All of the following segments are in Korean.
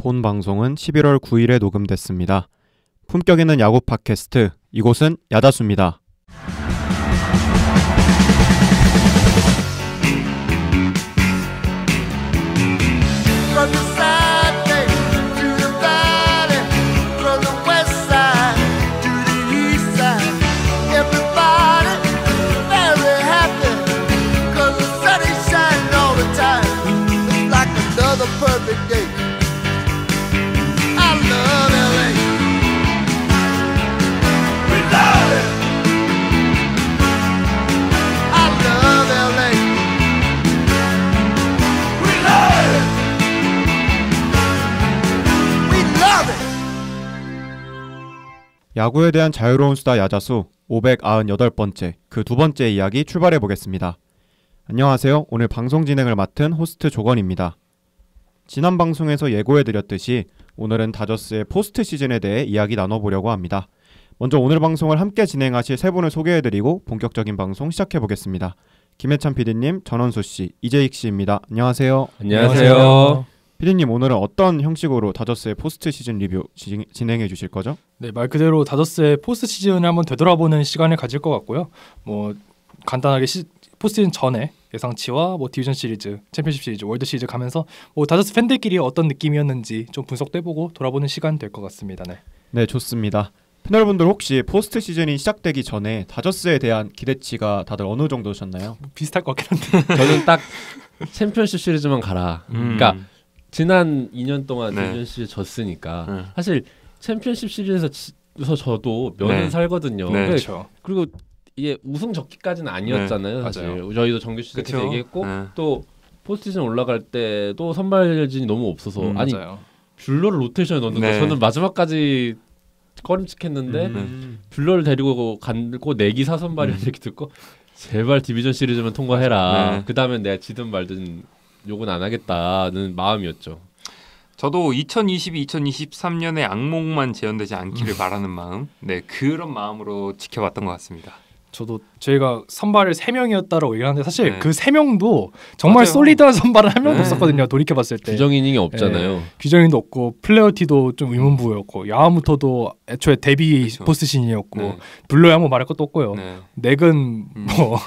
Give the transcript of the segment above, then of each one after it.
본 방송은 11월 9일에 녹음됐습니다. 품격 있는 야구 팟캐스트 이곳은 야다수입니다. 야구에 대한 자유로운 수다 야자수 598번째 그 두 번째 이야기 출발해 보겠습니다. 안녕하세요. 오늘 방송 진행을 맡은 호스트 조건입니다. 지난 방송에서 예고해 드렸듯이 오늘은 다저스의 포스트 시즌에 대해 이야기 나눠보려고 합니다. 먼저 오늘 방송을 함께 진행하실 세 분을 소개해드리고 본격적인 방송 시작해보겠습니다. 김해찬 PD님, 전원수 씨, 이재익 씨입니다. 안녕하세요. 안녕하세요. 피디님 오늘은 어떤 형식으로 다저스의 포스트 시즌 리뷰 진행해 주실 거죠? 네, 말 그대로 다저스의 포스트 시즌을 한번 되돌아보는 시간을 가질 것 같고요. 뭐 간단하게 시, 포스트 시즌 전에 예상치와 뭐 디비전 시리즈, 챔피언십 시리즈, 월드 시리즈 가면서 뭐 다저스 팬들끼리 어떤 느낌이었는지 좀 분석도 해보고 돌아보는 시간 될 것 같습니다. 네. 네, 좋습니다. 패널분들 혹시 포스트 시즌이 시작되기 전에 다저스에 대한 기대치가 다들 어느 정도셨나요? 비슷할 것 같긴 한데 저는 딱 챔피언십 시리즈만 가라. 그러니까 음. 그러니까 지난 2년 동안 네. 챔피언십에 졌으니까 네. 사실 챔피언십 시리즈에서 지, 저도 몇년 네. 살거든요. 네, 그렇죠. 그리고 이게 우승 적기까지는 아니었잖아요. 네. 사실 맞아요. 저희도 정규 시즌 때 얘기했고 네. 또 포스트시즌 올라갈 때도 선발진이 너무 없어서 음, 아니 맞러를 로테이션에 넣는 거 네. 저는 마지막까지 꺼림칙했는데 음. 뷰러를 데리고 간고 내기 사선발이라는 음. 얘기 듣고 제발 디비전 시리즈만 통과해라. 그 다음에 내가 지든 말든 욕은 안 하겠다는 마음이었죠. 저도 2022-2023년에 악몽만 재현되지 않기를 바라는 마음, 네 그런 마음으로 지켜봤던 것 같습니다. 저도 저희가 선발을 세 명이었다라고 얘기하는데 사실 네. 그세 명도 정말 맞아요. 솔리드한 선발은 한 명도 네. 없었거든요. 돌이켜 봤을 때 규정 이닝이 없잖아요. 네. 규정 이닝도 없고 플레어티도 좀 의문부였고 음. 야무터도 애초에 데뷔 그쵸. 그렇죠. 포스 신이었고 네. 블루야 뭐 말할 것도 없고요. 네. 넥은 음. 뭐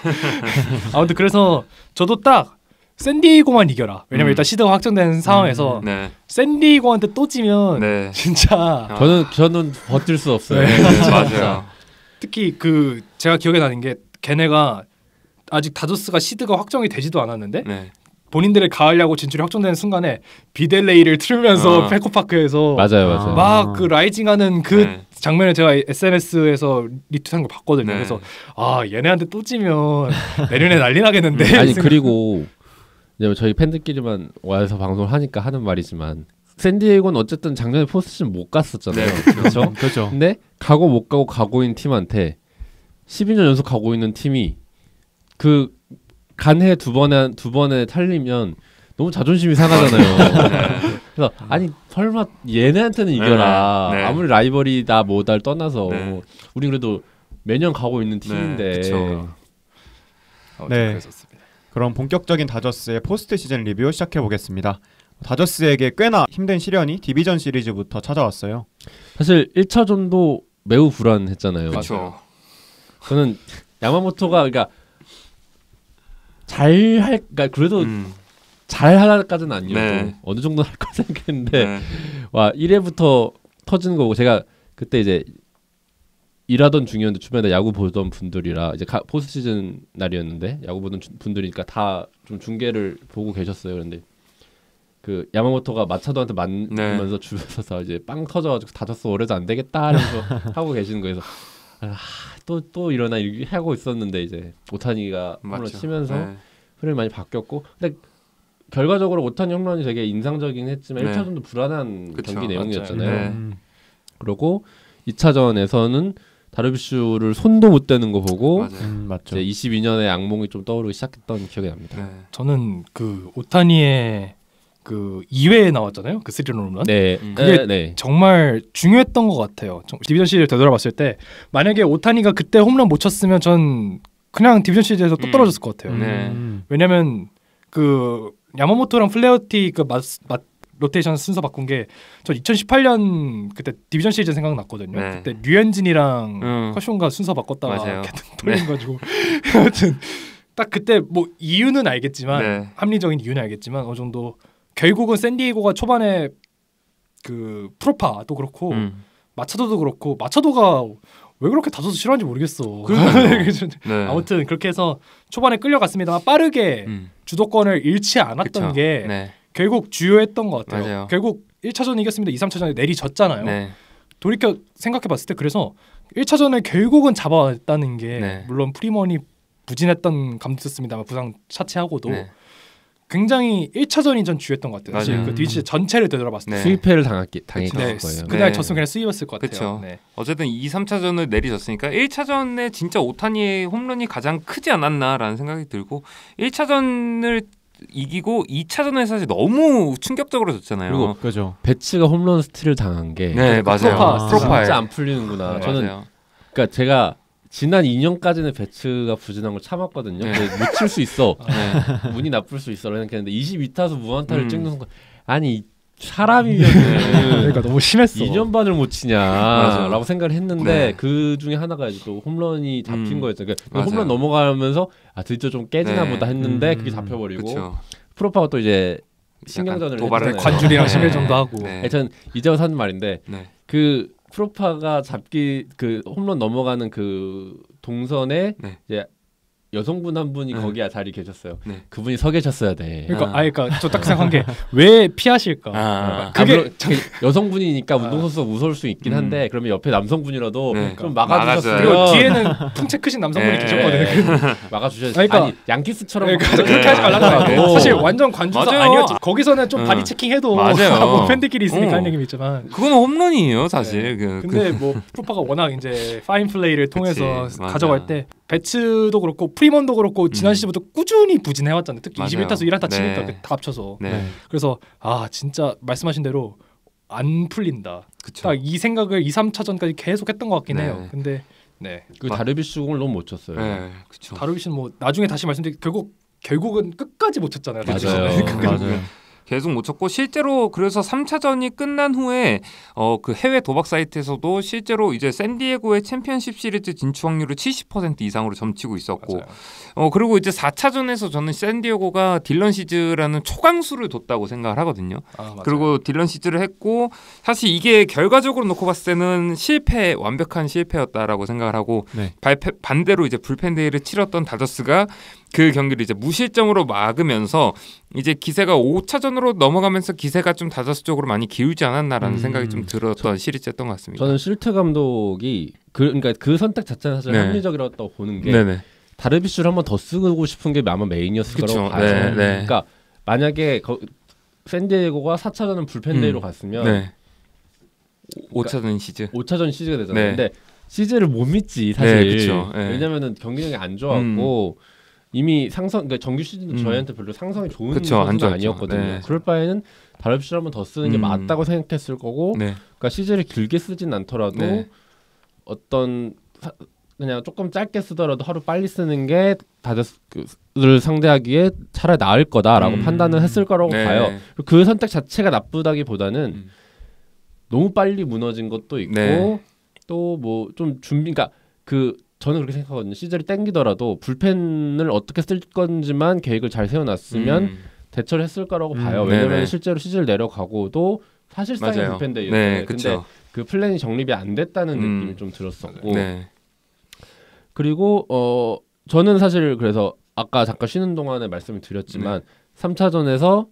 아무튼 그래서 저도 딱 샌디에고만 이겨라. 왜냐면 음. 일단 시드가 확정된 음. 상황에서 음. 네. 샌디에고한테 또 지면 네. 진짜 아. 저는 저는 버틸 수 없어요. 네. 네 맞아요. 특히 그 제가 기억에 나는 게 걔네가 아직 다저스가 시드가 확정이 되지도 않았는데 네. 본인들의 가을 야구 진출이 확정되는 순간에 비델레이를 틀면서 아. 어. 페코파크에서 맞아요, 맞아요. 막 그 라이징하는 그 네. 장면을 제가 SNS에서 리트한 걸 봤거든요. 그래서 아 얘네한테 또찌면 내년에 난리 나겠는데. 음. 아니 그리고 왜냐면 뭐 저희 팬들끼리만 와서 방송을 하니까 하는 말이지만 샌디에이고는 어쨌든 작년에 포스트시즌 못 갔었잖아요. 네, 그렇죠. 그렇죠. 근데 가고 못 가고 가고 있는 팀한테 12년 연속 가고 있는 팀이 그 간해 두 번에 두 번에 탈리면 너무 자존심이 상하잖아요. 네. 그래서 아니 설마 얘네한테는 이겨라. 네, 네. 아무리 라이벌이다 뭐다 를 떠나서 네. 우리 그래도 매년 가고 있는 네, 팀인데. 네. 어, 네. 그럼 본격적인 다저스의 포스트 시즌 리뷰 시작해보겠습니다. 다저스에게 꽤나 힘든 시련이 디비전 시리즈부터 찾아왔어요. 사실 1차전도 매우 불안했잖아요. 그렇죠. 저는 야마모토가 그러니까 잘할 그러니까 그래도 음. 잘 하라까지는 아니어 네. 어느 정도 할거 생각했는데 네. 와 1회부터 터지는 거고 제가 그때 이제 일하던 중이었는데 주변에 야구 보던 분들이라 이제 가, 포스 트 시즌 날이었는데 야구 보던 주, 분들이니까 다 좀 중계를 보고 계셨어요. 그런데 그 야마모토가 마차도한테 맞으면서 네. 주변에서 이제 빵 터져가지고 다쳤어 오래도 안 되겠다 이면서 하고 계시는 거에서 또또 일어나 하고 있었는데 이제 오타니가 홈런 치면서 네. 흐름이 많이 바뀌었고 근데 결과적으로 오타니 홈런이 되게 인상적이긴 했지만 네. 1차전도 불안한 그쵸, 경기 내용이었잖아요. 네. 음. 그리고 2차전에서는 다르비슈를 손도 못 대는 거 보고 음, 음, 맞죠. 이제 2 2년에 악몽이 좀 떠오르기 시작했던 기억이 납니다. 네. 저는 그 오타니의 그 2회에 나왔잖아요. 그 스리런 홈런. 네. 음. 그게 네, 네. 정말 중요했던 것 같아요. 디비전 시리즈 를 되돌아봤을 때 만약에 오타니가 그때 홈런 못 쳤으면 전 그냥 디비전 시리즈에서 또 음. 떨어졌을 것 같아요. 네. 음. 왜냐면 그 야마모토랑 플레어티 그 맞, 맞 로테이션 순서 바꾼 게저 2018년 그때 디비전 시즌 생각났거든요. 네. 그때 류현진이랑 음. 커쇼가 순서 바꿨다가 네. 돌려가지고 네. 여튼 딱 그때 뭐 이유는 알겠지만 네. 합리적인 이유는 알겠지만 어느 정도 결국은 샌디에고가 초반에 그 프로파도 그렇고 음. 마차도도 그렇고 마차도가 왜 그렇게 다소스 싫어하는지 모르겠어. 네. 아무튼 그렇게 해서 초반에 끌려갔습니다. 빠르게 음. 주도권을 잃지 않았던 그쵸. 게 네. 결국 주요했던 것 같아요. 맞아요. 결국 1차전 이겼습니다. 2, 3차전에 내리졌잖아요. 네. 돌이켜 생각해 봤을 때 그래서 1차전에 결국은 잡아왔다는 게 네. 물론 프리먼이 부진했던 감도 있었습니다만 부상 차치하고도 네. 굉장히 1차전이 전 주였던 것 같아요. 사실 그 뒤치 전체를 되돌아봤을 네. 때 네. 수입를 당했기 당했을 네. 거예요. 네. 그날 네. 졌으면 그냥 수입했을 것 같아요. 네. 어쨌든 2, 3차전을 내리졌으니까 1차전에 진짜 오타니의 홈런이 가장 크지 않았나라는 생각이 들고 1차전을 이기고 2차전에 사실 너무 충격적으로 졌잖아요. 그리고 그죠. 배츠가 홈런 스틸을 당한 게 네, 맞아요. 프로파, 아, 프로 진짜 안 풀리는구나. 네, 저는 맞아요. 그러니까 제가 지난 2년까지는 배츠가 부진한 걸 참았거든요. 네. 못칠 수 있어. 네. 운이 나쁠 수 있어. 라는 했는데 22타수 무한타를 음. 찍는 순간 아니 사람이면 그러니까 너무 심했어. 2년 반을 못 치냐라고 생각을 했는데 네. 그 중에 하나가 이제 또 그 홈런이 잡힌 음. 거였죠. 그러니까 그 홈런 넘어가면서 아 드디어 좀 깨지나 네. 보다 했는데 음. 그게 잡혀버리고 프로파가 또 이제 신경전을 도발을 관줄이랑 심해정도 네. 하고. 네. 하여튼 이제와 사는 말인데 네. 그 프로파가 잡기 그 홈런 넘어가는 그 동선에 네. 이제 여성분 한 분이 네. 거기에 자리 계셨어요. 네. 그분이 서 계셨어야 돼. 그러니까 아, 그러니까 아, 아, 아 그러니까 저 딱 생각한 게 왜 피하실까? 아, 그게 아, 여성분이니까 운동선수 무서수 있긴 한데 음. 그러면 옆에 남성분이라도 네. 좀 그러니까 막아주셨어요. 그리고 뒤에는 통채 크신 남성분이 네. 계셨거든요. 네. 막아주셨어요. 그러니까 아니, 양키스처럼 그러니까 그렇게 하지 말라고 사실 완전 관중석 아니었지. 거기서는 좀 어. 바디 체킹해도 뭐 팬들끼리 있으니까 하는 얘기 있지만 그건 홈런이에요 사실. 네. 그, 근데 그. 뭐 푸파가 워낙 이제 파인 플레이를 통해서 그치, 가져갈 때 배츠도 그렇고 프리먼도 그렇고 음. 지난 시즌부터 꾸준히 부진해왔잖아요. 특히 맞아요. 21타수 1안타 치니까 네. 다 합쳐서. 네. 그래서 아 진짜 말씀하신 대로 안 풀린다. 딱 이 생각을 2, 3차전까지 계속 했던 것 같긴 네. 해요. 근데 네. 그 다르비스 공을 너무 못 쳤어요. 네. 다르비스는 뭐 나중에 다시 말씀드릴 결국 결국은 끝까지 못 쳤잖아요. 맞아요. 맞아요. 그러니까 계속 못 쳤고 실제로 그래서 3차전이 끝난 후에 어, 그 해외 도박 사이트에서도 실제로 이제 샌디에고의 챔피언십 시리즈 진출 확률을 70% 이상으로 점치고 있었고 어 그리고 이제 4차전에서 저는 샌디에고가 딜런 시즈라는 초강수를 뒀다고 생각을 하거든요. 아, 그리고 딜런 시즈를 했고 사실 이게 결과적으로 놓고 봤을 때는 실패 완벽한 실패였다라고 생각을 하고 네. 발패, 반대로 이제 불펜 데이를 치렀던 다저스가 그 경기를 이제 무실점으로 막으면서 이제 기세가 5차전으로 넘어가면서 기세가 좀 다저스 쪽으로 많이 기울지 않았나라는 음, 생각이 좀 들었던 저, 그렇죠. 시리즈였던 것 같습니다. 저는 실트 감독이 그, 그러니까 그 선택 자체는 사실 네. 합리적이라고 보는 게 네네. 다르비슈를 한번 더 쓰고 싶은 게 아마 메인이었을 거라고 네, 봐요. 네, 네. 그러니까 만약에 거, 샌디에고가 4차전은 불펜데이로 음, 갔으면 네. 5차전 그러니까 시즈 5차전 시즈가 되잖아요. 네. 근데 시즈를 못 믿지 사실. 네, 왜냐면은 경기력이 안 좋았고 음. 이미 상성 그러니까 정규 시즌도 음. 저희한테 별로 상성이 좋은 선수 아니었거든요. 네. 그럴 바에는 발업실 한번 더 쓰는 게 음. 맞다고 생각했을 거고 네. 그러니까 시즌을 길게 쓰진 않더라도 네. 어떤 사, 그냥 조금 짧게 쓰더라도 하루 빨리 쓰는 게다들스를 그, 상대하기에 차라리 나을 거다라고 음. 판단을 했을 거라고 네. 봐요. 그 선택 자체가 나쁘다기보다는 음. 너무 빨리 무너진 것도 있고 네. 또뭐 좀 준비 그러니까 그 저는 그렇게 생각하거든요. 시절이 땡기더라도 불펜을 어떻게 쓸 건지만 계획을 잘 세워놨으면 음. 대처를 했을까라고 음, 봐요. 네, 왜냐면 네네. 실제로 시즌 내려가고도 사실상 불펜데이 네, 근데 그 플랜이 정립이 안 됐다는 음. 느낌이 좀 들었었고 네. 그리고 어 저는 사실 그래서 아까 잠깐 쉬는 동안에 말씀을 드렸지만 네. 3차전에서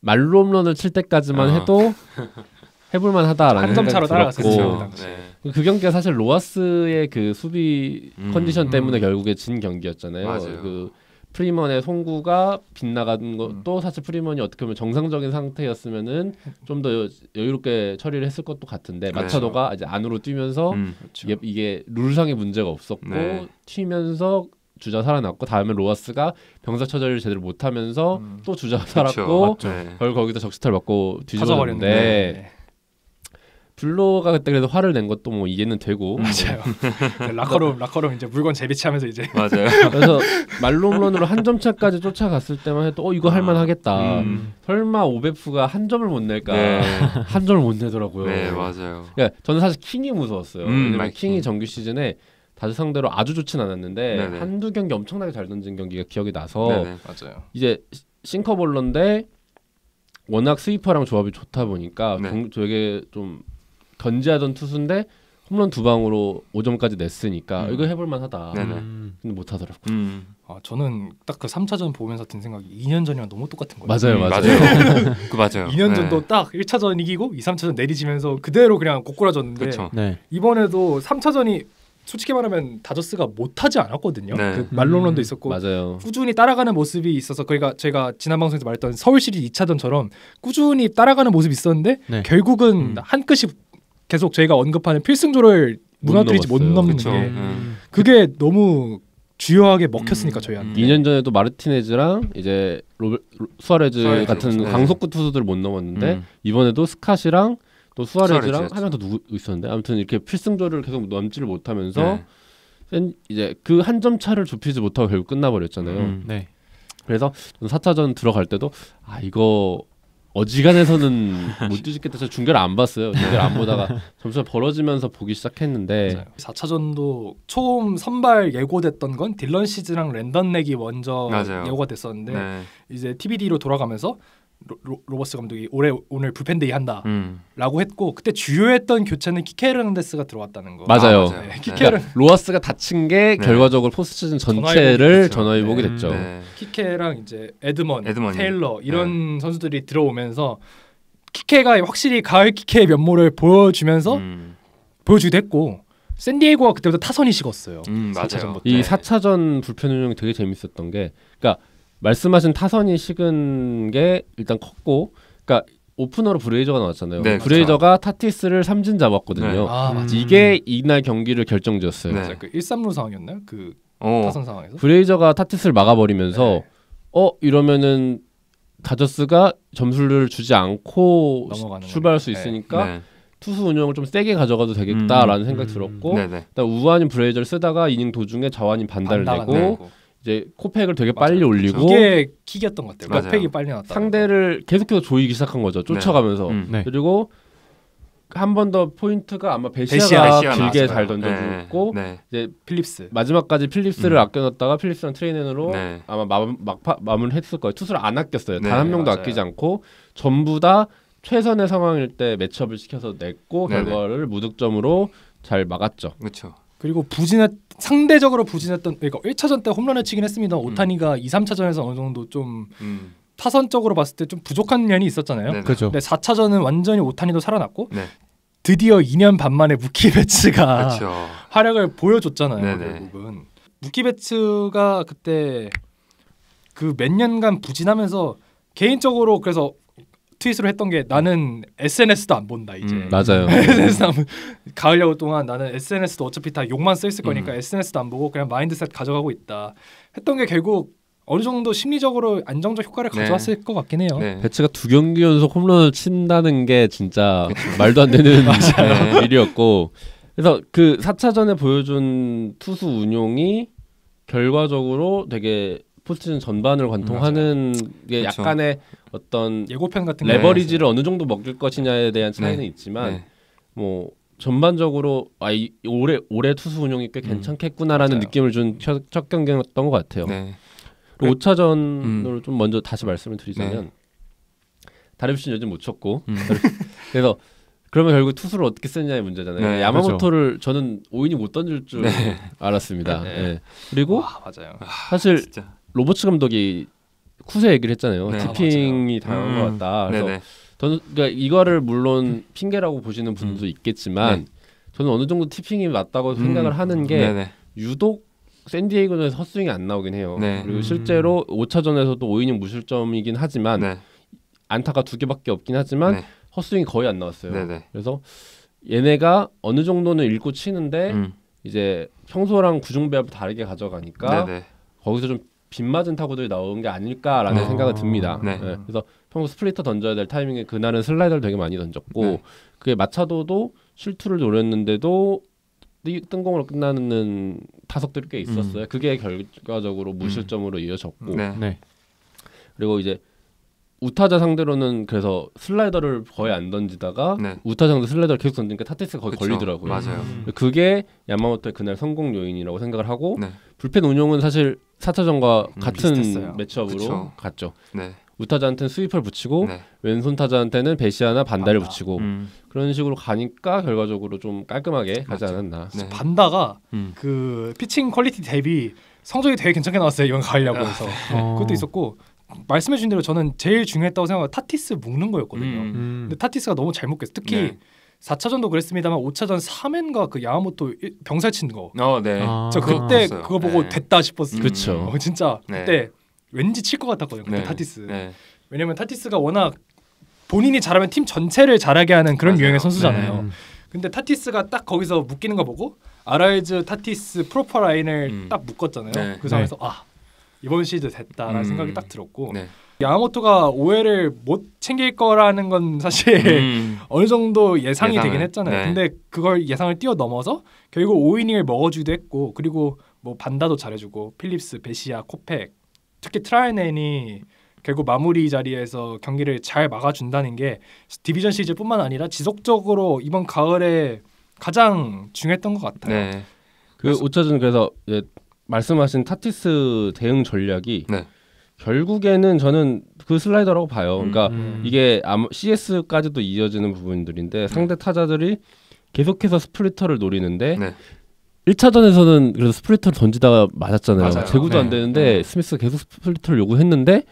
말로 홈런을 칠 때까지만 어. 해도 해볼만 하다라는 생각이 들었고 네. 그, 그 경기가 사실 로아스의 그 수비 음. 컨디션 음. 때문에 결국에 진 경기였잖아요. 맞아요. 그 프리먼의 송구가 빗나간 것도 음. 사실 프리먼이 어떻게 보면 정상적인 상태였으면은 좀 더 여유롭게 처리를 했을 것도 같은데 그렇죠. 마차도가 이제 안으로 뛰면서 음, 그렇죠. 이게, 이게, 룰상의 문제가 없었고 네. 튀면서 주자 살아났고 다음에 로아스가 병사 처절을 제대로 못하면서 음. 또 주자 그렇죠. 살았고 그 결국 거기서 적시타를 맞고 뒤져버렸는데 블로가 그때 그래도 화를 낸 것도 뭐 이해는 되고 음. 맞아요. 라커룸 그 라커룸 이제 물건 재배치하면서 이제 맞아요. 그래서 말로물런으로한점 차까지 쫓아갔을 때만 해도 어 이거 아. 할만하겠다. 음. 설마 오베프가 한 점을 못 낼까? 네. 한 점을 못 내더라고요. 네 맞아요. 그러니까 저는 사실 킹이 무서웠어요. 음, 킹이 정규 시즌에 다들 상대로 아주 좋진 않았는데 네네. 네. 한두 경기 엄청나게 잘 던진 경기가 기억이 나서 네네, 네, 맞아요. 이제 싱커볼런데 워낙 스위퍼랑 조합이 좋다 보니까 네. 경, 되게 좀 견제하던 투수인데 홈런 두 방으로 5점까지 냈으니까 음. 이거 해볼 만하다. 음. 근데 못 하더라고. 음. 아 저는 딱 그 3차전 보면서 든 생각이 2년 전이랑 너무 똑같은 거예요. 맞아요, 음, 맞아요. 맞아요. 그 맞아요. 2년 전도 네. 딱 1차전 이기고 2, 3차전 내리지면서 그대로 그냥 고꾸라졌는데 네. 이번에도 3차전이 솔직히 말하면 다저스가 못하지 않았거든요. 네. 그 말론런도 음, 있었고 맞아요. 꾸준히 따라가는 모습이 있어서 그러니까 제가 지난 방송에서 말했던 서울 시리즈 2차전처럼 꾸준히 따라가는 모습이 있었는데 네. 결국은 음. 한 끗이 계속 저희가 언급하는 필승조를 문화투이지 못, 넘는 게 음. 그게 너무 주요하게 먹혔으니까 음. 저희한테. 2년 음. 전에도 마르티네즈랑 이제 로베, 로, 수아레즈, 수아레즈 같은 네. 강속구 투수들 못 넘었는데 음. 이번에도 스캇이랑 또 수아레즈랑 한명더 누구 있었는데 아무튼 이렇게 필승조를 계속 넘지를 못하면서 네. 이제 그 한 점 차를 좁히지 못하고 결국 끝나버렸잖아요. 음. 네. 그래서 사차전 들어갈 때도 아 이거 어지간해서는 못 뒤집겠다서 중결를안 봤어요. 중결안 보다가 점수가 벌어지면서 보기 시작했는데 맞아요. 4차전도 처음 선발 예고됐던 건 딜런 시즈랑 랜던 넥이 먼저 맞아요. 예고가 됐었는데 네. 이제 TBD로 돌아가면서 로, 로버스 감독이 올해 오늘 불펜데이 한다라고 음. 했고 그때 주요했던 교체는 키케르난데스가 들어왔다는 거 맞아요. 아, 맞아요. 네, 네. 키케르 그 그러니까 로하스가 다친 게 네. 결과적으로 포스트즌 전체를 전화위복이 네. 됐죠. 네. 키케랑 이제 에드먼, 에드먼이. 테일러 이런 네. 선수들이 들어오면서 키케가 확실히 가을 키케의 면모를 보여주면서 음. 보여주기도 했고 샌디에고가 그때부터 타선이 식었어요. 음, 맞아요. 전부터. 이 4차전 불펜 운영이 되게 재밌었던 게 그러니까 말씀하신 타선이 식은 게 일단 컸고 그러니까 오프너로 브레이저가 나왔잖아요. 네, 브레이저가 그쵸. 그렇죠. 타티스를 삼진 잡았거든요. 네. 아, 음. 이게 이날 경기를 결정지었어요. 네. 그 1-3루 상황이었나요? 그 어. 타선 상황에서. 브레이저가 타티스를 막아버리면서 네. 어 이러면은 다저스가 점수를 주지 않고 출발할 거니까. 수 네. 있으니까 네. 투수 운영을 좀 세게 가져가도 되겠다라는 음. 생각 음. 들었고 우완인 브레이저를 쓰다가 이닝 도중에 좌완인 반달을 내고 이제 코팩을 되게 맞아요. 빨리 올리고 이게 킥이었던 것 같아요. 맞아요. 코팩이 빨리 나왔다. 상대를 계속해서 조이기 시작한 거죠. 네. 쫓아가면서 음. 네. 그리고 한 번 더 포인트가 아마 베시아가 베시아, 길게 잘 던져주고 네. 이제 필립스 마지막까지 필립스를 음. 아껴놨다가 필립스랑 트레이넨으로 아마 마, 막파, 마무리했을 거예요. 투수를 안 아꼈어요. 단 한 명도 맞아요. 아끼지 않고 전부 다 최선의 상황일 때 매치업을 시켜서 냈고 결과를 무득점으로 잘 막았죠. 그렇죠. 그리고 부진했 상대적으로 부진했던 그러니까 1차전 때 홈런을 치긴 했습니다. 음. 오타니가 음. 2, 3차전에서 어느 정도 좀 음. 타선적으로 봤을 때 좀 부족한 면이 있었잖아요. 그렇죠. 근데 4차전은 완전히 오타니도 살아났고 네. 드디어 2년 반 만에 무키 베츠가 그쵸. 활약을 보여줬잖아요. 네네. 결국은 무키 베츠가 그때 그 몇 년간 부진하면서 개인적으로 그래서 트윗으로 했던 게 나는 SNS도 안 본다 이제 음, 맞아요 가을 야구 동안 나는 SNS도 어차피 다 욕만 써 있을 거니까 음. SNS도 안 보고 그냥 마인드셋 가져가고 있다 했던 게 결국 어느 정도 심리적으로 안정적 효과를 네. 가져왔을 네. 것 같긴 해요. 네. 배츠가 두 경기 연속 홈런을 친다는 게 진짜 말도 안 되는 일이었고 그래서 그 4차전에 보여준 투수 운용이 결과적으로 되게 포스트즌 전반을 관통하는 맞게 그쵸. 약간의 어떤 예고편 같은 레버리지를 어느 정도 먹을 것이냐에 대한 차이는 네. 있지만 네. 뭐 전반적으로 아 이, 올해 올해 투수 운영이 꽤 음. 괜찮겠구나라는 음, 느낌을 준첫 첫 경기였던 것 같아요. 네. 그 5차전으로 음. 좀 먼저 다시 말씀을 드리자면 네. 다릅신 요즘 못 쳤고 음. 그래서 그러면 결국 투수를 어떻게 쓰느냐의 문제잖아요. 네, 야마모토를 그렇죠. 저는 오인이못 던질 줄 네. 알았습니다. 그리고 와, 사실 아, 로버츠 감독이 쿠세 얘기를 했잖아요. 네. 티핑이 아, 당한 음. 것 같다. 음. 그래서 네네. 저는 그러니까 이거를 물론 핑계라고 보시는 분도 음. 있겠지만 네. 저는 어느 정도 티핑이 맞다고 생각을 음. 하는 게 네네. 유독 샌디에이고에서 헛스윙이 안 나오긴 해요. 네. 그리고 음. 실제로 5차전에서도 5이닝 무실점이긴 하지만 네. 안타가 두 개밖에 없긴 하지만 네. 헛스윙이 거의 안 나왔어요. 네네. 그래서 얘네가 어느 정도는 읽고 치는데 음. 이제 평소랑 구중배합 다르게 가져가니까 네네. 거기서 좀 빗맞은 타구들이 나온 게 아닐까라는 어... 아, 생각이 듭니다. 네. 네. 그래서 평소 스플리터 던져야 될 타이밍에 그날은 슬라이더를 되게 많이 던졌고 네. 그게 마차도도 실투를 노렸는데도 뜬공으로 끝나는 타석들이 꽤 있었어요. 음. 그게 결과적으로 무실점으로 음. 이어졌고 네. 네. 그리고 이제 우타자 상대로는 그래서 슬라이더를 거의 안 던지다가 네. 우타자 상대 슬라이더를 계속 던지니까 타테스가 거의 걸리더라고요. 맞아요. 음. 그게 야마모토의 그날 성공 요인이라고 생각을 하고 네. 불펜 운용은 사실 4차전과 음, 같은 비슷했어요. 매치업으로 그쵸. 갔죠. 네. 우타자한테는 스위퍼를 붙이고 네. 왼손 타자한테는 베시아나 반다를 반다. 붙이고 음. 그런 식으로 가니까 결과적으로 좀 깔끔하게 가지 않았나. 네. 반다가 음. 그 피칭 퀄리티 대비 성적이 되게 괜찮게 나왔어요 이번 가을 야구에서 아, 네. 그것도 있었고 말씀해 주신 대로 저는 제일 중요했다고 생각하는 타티스 묶는 거였거든요. 음. 음. 근데 타티스가 너무 잘묶겠어요 특히 네. 4차전도 그랬습니다만 5차전 3엔과 그 야마모토 병살 친 거. 어, 네. 아, 저 그때 아, 그거 보고 네. 됐다 싶었어요. 그렇죠. 어, 진짜 네. 그때 왠지 칠 것 같았거든요. 그때 네. 타티스. 네. 왜냐면 타티스가 워낙 본인이 잘하면 팀 전체를 잘하게 하는 그런 맞아요. 유형의 선수잖아요. 네. 근데 타티스가 딱 거기서 묶이는 거 보고 아라이즈 타티스 프로퍼 라인을 음. 딱 묶었잖아요. 그 상황에서 아 이번 시즌 됐다라는 음. 생각이 딱 들었고 네. 야마모토가 오해를못 챙길 거라는 건 사실 음. 어느 정도 예상이 예상을, 되긴 했잖아요. 네. 근데 그걸 예상을 뛰어넘어서 결국 5이닝을 먹어주기도 했고 그리고 뭐 반다도 잘해주고 필립스, 베시아, 코펙 특히 트라이넨이 결국 마무리 자리에서 경기를 잘 막아준다는 게 디비전 시즌뿐만 아니라 지속적으로 이번 가을에 가장 중요했던 것 같아요. 네. 그 오차전 그래서 말씀하신 타티스 대응 전략이 네. 결국에는 저는 그 슬라이더라고 봐요. 음, 그러니까 음. 이게 CS까지도 이어지는 부분들인데 상대 음. 타자들이 계속해서 스플리터를 노리는데 네. 1차전에서는 그래서 스플리터를 던지다가 맞았잖아요. 맞아요. 제구도 네. 안 되는데 네. 스미스가 계속 스플리터를 요구했는데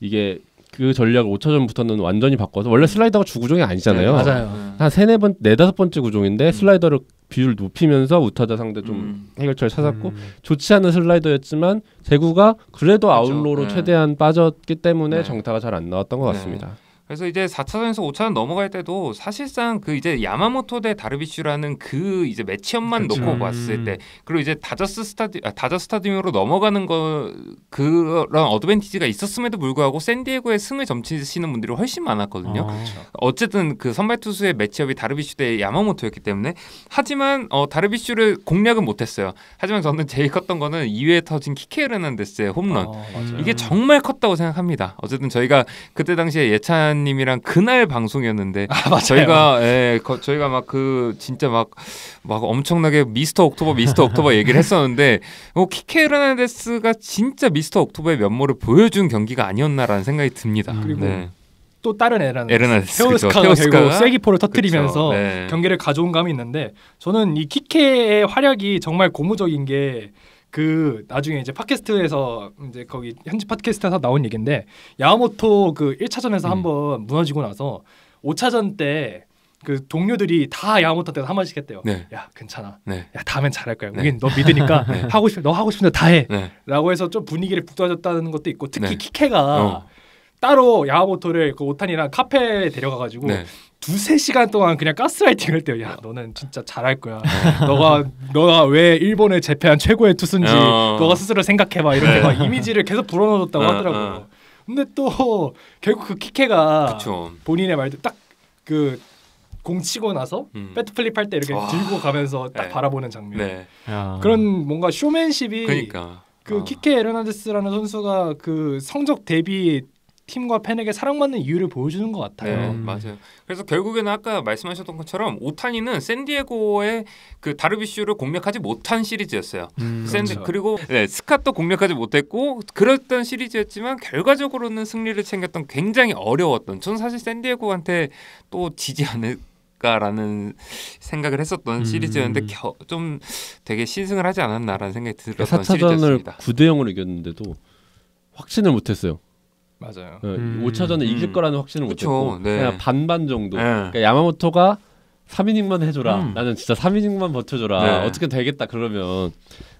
이게 그 전략을 5차전부터는 완전히 바꿔서 원래 슬라이더가 주구종이 아니잖아요. 네, 맞아요. 한 세네 번, 네다섯 번째 구종인데 음. 슬라이더를 비율 높이면서 우타자 상대 좀 음. 해결책을 찾았고 음. 좋지 않은 슬라이더였지만 제구가 그래도 그렇죠. 아웃로로 네. 최대한 빠졌기 때문에 네. 정타가 잘 안 나왔던 것 네. 같습니다. 그래서 이제 4차전에서 5차전 넘어갈 때도 사실상 그 이제 야마모토 대 다르비슈라는 그 이제 매치업만 그치. 놓고 봤을 음. 때 그리고 이제 다저스 스타디 아, 다저스 스타디움으로 넘어가는 거 그런 어드밴티지가 있었음에도 불구하고 샌디에고의 승을 점치시는 분들이 훨씬 많았거든요. 아, 어쨌든 그 선발 투수의 매치업이 다르비슈 대 야마모토였기 때문에 하지만 어, 다르비슈를 공략은 못했어요. 하지만 저는 제일 컸던 거는 2회 터진 키케 르난데스의 홈런 아, 이게 정말 컸다고 생각합니다. 어쨌든 저희가 그때 당시에 예찬 작가님이랑 그날 방송이었는데 아, 저희가 예, 거, 저희가 막 그 진짜 막막 막 엄청나게 미스터 옥토버 미스터 옥토버 얘기를 했었는데 어, 키케 르난데스가 진짜 미스터 옥토버의 면모를 보여준 경기가 아니었나라는 생각이 듭니다. 음. 그리고 네. 또 다른 에르난데스, 에르스카가 그쵸. 테 결국 세기포를 터뜨리면서 네. 경기를 가져온 감이 있는데 저는 이 키케의 활약이 정말 고무적인 게그 나중에 이제 팟캐스트에서 이제 거기 현지 팟캐스트에서 나온 얘기인데 야마모토 그 1차전에서 음. 한번 무너지고 나서 5차전 때 그 동료들이 다 야마모토한테 한 마디씩 했대요. 네. 야 괜찮아. 네. 야 다음엔 잘할 거야. 네. 우린 너 믿으니까 네. 하고 싶너 하고 싶은 데다 해.라고 네. 해서 좀 분위기를 북돋아줬다는 것도 있고 특히 키케가 어. 따로 야마모토를 그 오탄이랑 카페에 데려가가지고 네. 두세 시간 동안 그냥 가스라이팅을 때요. 야, 어. 너는 진짜 잘할 거야. 너가 너가 왜일본에재패한 최고의 투수인지 어. 너가 스스로 생각해봐. 이렇게 네. 막 이미지를 계속 불어넣었다고 어, 하더라고요. 근데 또 결국 그 키케가 그쵸. 본인의 말도 딱 그 공 치고 나서 음. 배트 플립 할때 이렇게 와. 들고 가면서 딱 네. 바라보는 장면. 네. 그런 뭔가 쇼맨십이 그러니까. 그 키케 에르난데스라는 선수가 그 성적 대비 팀과 팬에게 사랑받는 이유를 보여주는 것 같아요. 네, 음. 맞아요. 그래서 결국에는 아까 말씀하셨던 것처럼 오타니는 샌디에고의 그 다르비슈를 공략하지 못한 시리즈였어요. 음, 샌디 그렇죠. 그리고 네, 스카도 공략하지 못했고 그랬던 시리즈였지만 결과적으로는 승리를 챙겼던 굉장히 어려웠던. 저는 사실 샌디에고한테 또 지지 않을 라는 생각을 했었던 음. 시리즈였는데 겨, 좀 되게 신승을 하지 않았나라는 생각이 들었던 4차전을 시리즈였습니다. 9대 0으로 이겼는데도 확신을 못했어요. 맞아요. 어, 음. 5차전에 이길 음. 거라는 확신을 못했고 네. 그냥 반반 정도. 네. 그러니까 야마모토가 3이닝만 해줘라. 음. 나는 진짜 3이닝만 버텨줘라. 네. 어떻게 되겠다 그러면.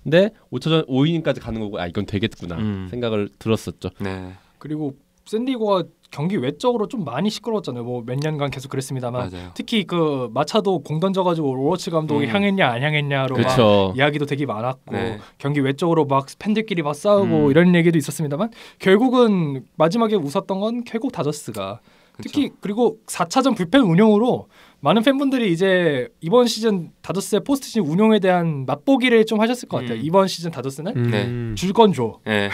근데 5차전 5이닝까지 가는 거고 아 이건 되겠구나 음. 생각을 들었었죠. 네. 그리고 샌디고가 경기 외적으로 좀 많이 시끄러웠잖아요. 뭐 몇 년간 계속 그랬습니다만 맞아요. 특히 그 마차도 공 던져가지고 로버츠 감독이 음. 향했냐 안 향했냐로 막 그렇죠. 이야기도 되게 많았고 네. 경기 외적으로 막 팬들끼리 막 싸우고 음. 이런 얘기도 있었습니다만 결국은 마지막에 웃었던 건 결국 다저스가 특히 그리고 4차전 불펜 운영으로 많은 팬분들이 이제 이번 시즌 다저스의 포스트 시즌 운영에 대한 맛보기를 좀 하셨을 것 같아요. 음. 이번 시즌 다저스는 음. 네. 음. 네. 줄건 줘. 네.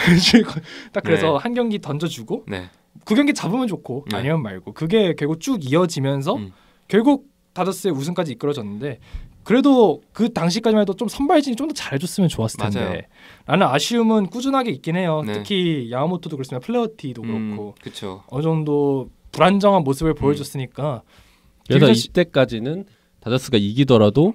딱 그래서 네. 한 경기 던져주고 네. 그 경기 잡으면 좋고 네. 아니면 말고 그게 결국 쭉 이어지면서 음. 결국 다저스의 우승까지 이끌어졌는데 그래도 그 당시까지만 해도 좀 선발진이 좀 더 잘해줬으면 좋았을 텐데 맞아요. 라는 아쉬움은 꾸준하게 있긴 해요. 네. 특히 야마모토도 그렇지만 플레어티도 음. 그렇고 그쵸. 어느 정도 불안정한 모습을 음. 보여줬으니까 그래서 이때까지는 다저스가 이기더라도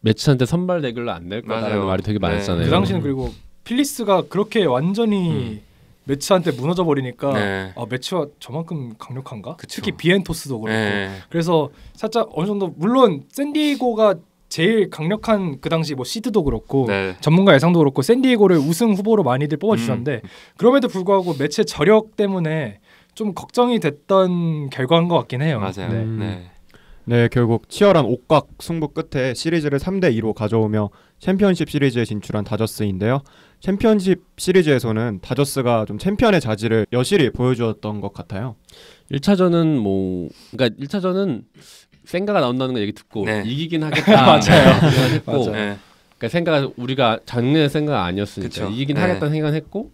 매치한테 선발 대결로 안낼 거라는 말이 되게 네. 많았잖아요. 네. 그 당시는 그리고 필리스가 그렇게 완전히 음. 매치한테 무너져 버리니까 네. 아, 매치와 저만큼 강력한가? 그쵸. 특히 비엔토스도 그렇고 네. 그래서 살짝 어느 정도 물론 샌디에고가 제일 강력한 그 당시 뭐 시드도 그렇고 네. 전문가 예상도 그렇고 샌디에고를 우승 후보로 많이들 음. 뽑아주셨는데 음. 그럼에도 불구하고 매체 저력 때문에 좀 걱정이 됐던 결과인 것 같긴 해요. 맞아요. 네. 네. 네. 결국 치열한 옥각 승부 끝에 시리즈를 3대 2로 가져오며 챔피언십 시리즈에 진출한 다저스인데요. 챔피언십 시리즈에서는 다저스가 좀 챔피언의 자질을 여실히 보여주었던 것 같아요. 1차전은 뭐 그러니까 1차전은 생가가 나온다는 거 얘기 듣고 네. 이기긴 하겠다. 맞아요. 네, 했고, 맞아요. 네. 그러니까 생각 우리가 작년의 생각 아니었으니까 그쵸. 이기긴 하겠다는 네. 생각을 했고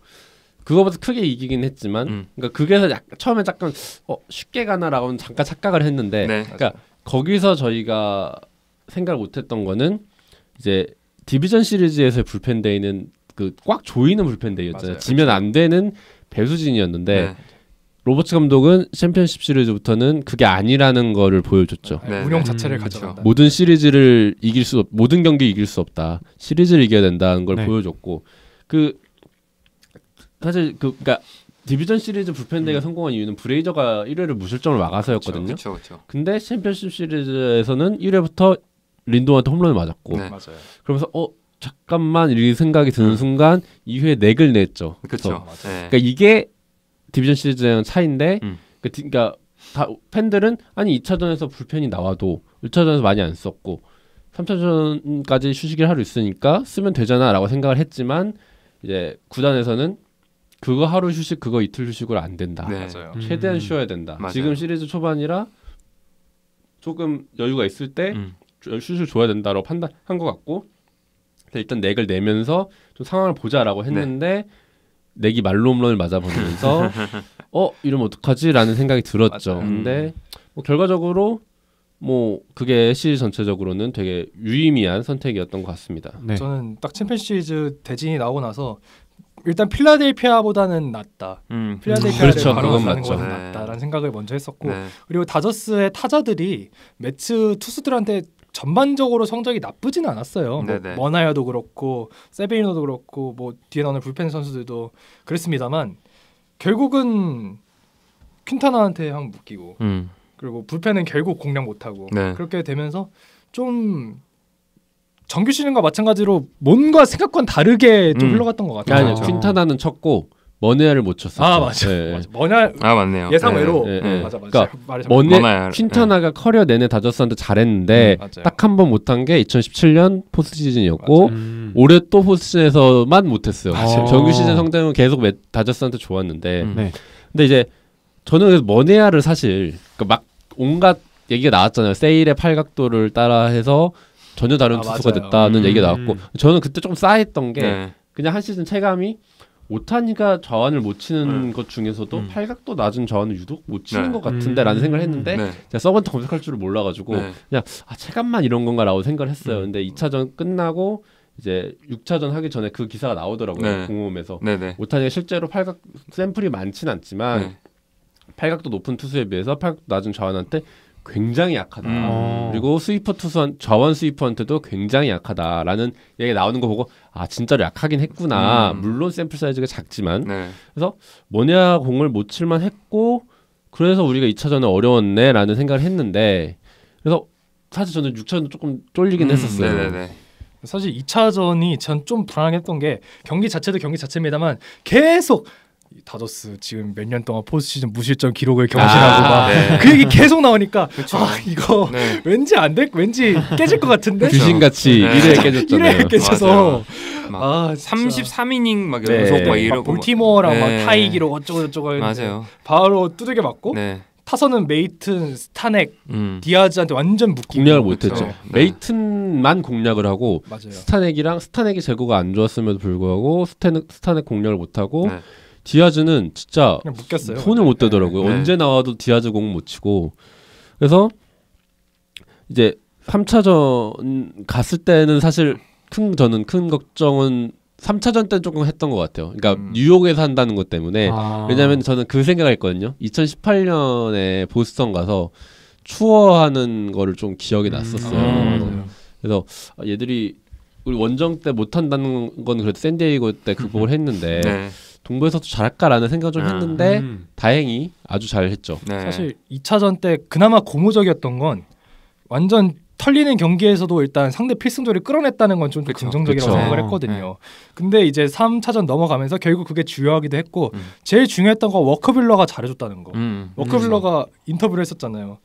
그거보다 크게 이기긴 했지만 음. 그러니까 그게서 약 처음에 잠깐 어, 쉽게 가나라고 잠깐 착각을 했는데 네, 그러니까 맞아. 거기서 저희가 생각을 못했던 거는 이제 디비전 시리즈에서의 불펜데이는 그 꽉 조이는 불펜데이였잖아요. 맞아요. 지면 그렇죠. 안 되는 배수진이었는데 네. 로버츠 감독은 챔피언십 시리즈부터는 그게 아니라는 거를 보여줬죠. 네. 운영 음. 자체를 음, 가져간다. 모든 시리즈를 이길 수 없, 모든 경기 이길 수 없다. 시리즈를 이겨야 된다는 걸 네. 보여줬고 그 사실 그 그러니까 디비전 시리즈 불펜대가 음. 성공한 이유는 브레이저가 1회를 무실점을 막아서였거든요. 그렇죠, 그렇죠. 근데 챔피언십 시리즈에서는 1회부터 린도한테 홈런을 맞았고, 네. 맞아요. 그러면서 어 잠깐만 이 생각이 드는 음. 순간 2회 넥을 냈죠. 그렇죠. 네. 그러니까 이게 디비전 시리즈의 차인데, 음. 그 그러니까 다 팬들은 아니 2차전에서 불펜이 나와도 1차전에서 많이 안 썼고 3차전까지 휴식을 하루 있으니까 쓰면 되잖아라고 생각을 했지만 이제 구단에서는 그거 하루 휴식 그거 이틀 휴식으로 안 된다. 네. 맞아요. 음. 최대한 쉬어야 된다. 맞아요. 지금 시리즈 초반이라 조금 여유가 있을 때 음. 휴식을 줘야 된다고 판단한 것 같고 일단 넥을 내면서 좀 상황을 보자라고 네. 했는데 네. 넥이 말로 홈런을 맞아보면서 어 이러면 어떡하지라는 생각이 들었죠. 맞 근데 음. 뭐 결과적으로 뭐 그게 시리즈 전체적으로는 되게 유의미한 선택이었던 것 같습니다. 네. 저는 딱 챔피언 시리즈 대진이 나오고 나서 일단 필라델피아보다는 낫다. 음. 필라델피아를 그렇죠. 바로 가는 건 네. 낫다라는 생각을 먼저 했었고 네. 그리고 다저스의 타자들이 매츠 투수들한테 전반적으로 성적이 나쁘진 않았어요. 뭐 네, 머나야도 그렇고 세베이노도 그렇고 뭐 뒤에 나오는 불펜 선수들도 그랬습니다만 결국은 퀸타나한테 한 묶이고 음. 그리고 불펜은 결국 공략 못하고 네. 그렇게 되면서 좀 정규 시즌과 마찬가지로 뭔가 생각과는 다르게 좀 음. 흘러갔던 것 같아요. 아니, 퀸타나는 쳤고 머네아를 못 쳤어요. 아 맞아. 네. 맞아. 머냐 아 맞네요. 예상외로 네. 네. 네, 네, 맞아 맞아. 그러니까 머네 네. 퀸타나가 커리어 내내 다저스한테 잘했는데 음, 딱한 번 못한 게 2017년 포스트시즌이었고 음. 올해 또 포스트시즌에서만 못했어요. 아, 정규 시즌 성장은 계속 매, 다저스한테 좋았는데 음. 근데 이제 저는 그래서 머네아를 사실 그러니까 막 온갖 얘기가 나왔잖아요. 세일의 팔각도를 따라해서 전혀 다른 아, 투수가 됐다는 음. 얘기가 나왔고 음. 저는 그때 조금 싸했던 게 네. 그냥 한 시즌 체감이 오타니가 좌완을 못 치는 네. 것 중에서도 음. 팔각도 낮은 좌완을 유독 못 치는 네. 것 같은데라는 음. 생각을 했는데 네. 제가 서번트 검색할 줄을 몰라가지고 네. 그냥 아 체감만 이런 건가라고 생각을 했어요. 음. 근데 2차전 끝나고 이제 6차전 하기 전에 그 기사가 나오더라고요. 네. 공홈에서 네, 오타니가 실제로 팔각 샘플이 많진 않지만 팔각도 높은 투수에 비해서 팔각도 낮은 좌완한테 굉장히 약하다. 음. 그리고 스위퍼 투수한 좌원 스위퍼한테도 굉장히 약하다라는 얘기 나오는 거 보고 아 진짜로 약하긴 했구나. 음. 물론 샘플 사이즈가 작지만 네. 그래서 뭐냐 공을 못 칠만 했고 그래서 우리가 2차전은 어려웠네라는 생각을 했는데 그래서 사실 저는 6차전 조금 쫄리긴 음, 했었어요. 네네네. 사실 2차전이 전 좀 불안했던 게 경기 자체도 경기 자체입니다만 계속 다저스 지금 몇 년 동안 포스트시즌 무실점 기록을 경신하고 아, 막그 네. 그 얘기 계속 나오니까 그쵸. 아 이거 네. 왠지 안 될, 왠지 깨질 것 같은데 귀신같이 1회 깨졌잖아요. 1회 깨져서 아, 33이닝 막 연속 네. 막 이러고 볼티모어랑 막, 막 네. 타이 기록 어쩌고 저쩌고 맞아요. 바로 두들겨 맞고 네. 타선은 메이튼, 스타넥, 음. 디아즈한테 완전 묶이고 공략을 그렇죠. 못했죠. 네. 메이튼만 공략을 하고 맞아요. 스타넥이랑 스타넥이 제구가 안 좋았음에도 불구하고 스타넥, 스타넥 공략을 못하고 네. 디아즈는 진짜 묶였어요. 손을 못 대더라고요. 네. 언제 나와도 디아즈 공 못 치고 그래서 이제 3차전 갔을 때는 사실 큰 저는 큰 걱정은 3차전 때는 조금 했던 것 같아요. 그러니까 음. 뉴욕에서 한다는 것 때문에 아. 왜냐하면 저는 그 생각을 했거든요. 2018년에 보스턴 가서 추워하는 거를 좀 기억이 음. 났었어요. 아, 음. 그래서 아, 얘들이 우리 원정 때 못한다는 건 그래도 샌디에이고 때 극복을 음. 했는데 네. 동부에서도 잘할까라는 생각을 좀 아. 했는데 음. 다행히 아주 잘했죠. 네. 사실 2차전 때 그나마 고무적이었던 건 완전 털리는 경기에서도 일단 상대 필승조를 끌어냈다는 건 좀 긍정적이라고 생각을 네. 했거든요. 네. 근데 이제 3차전 넘어가면서 결국 그게 주요하기도 했고 음. 제일 중요했던 건워크빌러가 잘해줬다는 거. 음. 워크빌러가 인터뷰를 했었잖아요.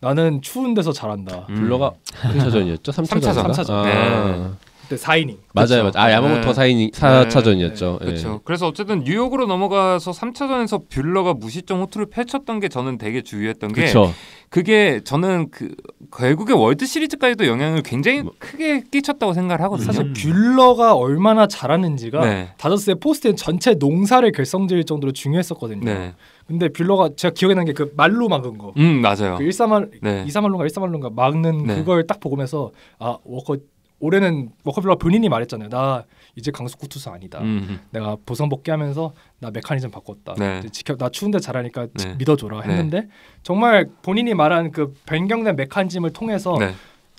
나는 추운 데서 잘한다. 빌러가 음. 3차전이었죠? 음. 3차전. 3차전. 3차전. 아. 네. 그때 4이닝. 맞아요, 맞아요. 그렇죠. 아 야마모토 4이닝 4차전이었죠. 네. 네. 예. 그렇죠. 그래서 어쨌든 뉴욕으로 넘어가서 3차전에서 뷸러가 무시점 호투를 펼쳤던 게 저는 되게 주의했던 게 그쵸. 그게 저는 그 결국에 월드 시리즈까지도 영향을 굉장히 뭐 크게 끼쳤다고 생각을 하거든요. 사실 뷸러가 음. 얼마나 잘하는지가 네. 다저스의 포스트 전체 농사를 결성질 정도로 중요했었거든요. 네. 근데 빌러가 제가 기억에 나는 게 그 말로 막은 거. 음 맞아요. 그 일사말 네. 이사말론가 일사말론가 막는 네. 그걸 딱 보면서 아 워커 올해는 워커빌라 뭐 본인이 말했잖아요. 나 이제 강속구 투수 아니다. 음흠. 내가 보선 복귀하면서 나 메커니즘 바꿨다. 네. 지켜 나 추운데 잘하니까 네. 믿어줘라 네. 했는데 네. 정말 본인이 말한 그 변경된 메커니즘을 통해서 네.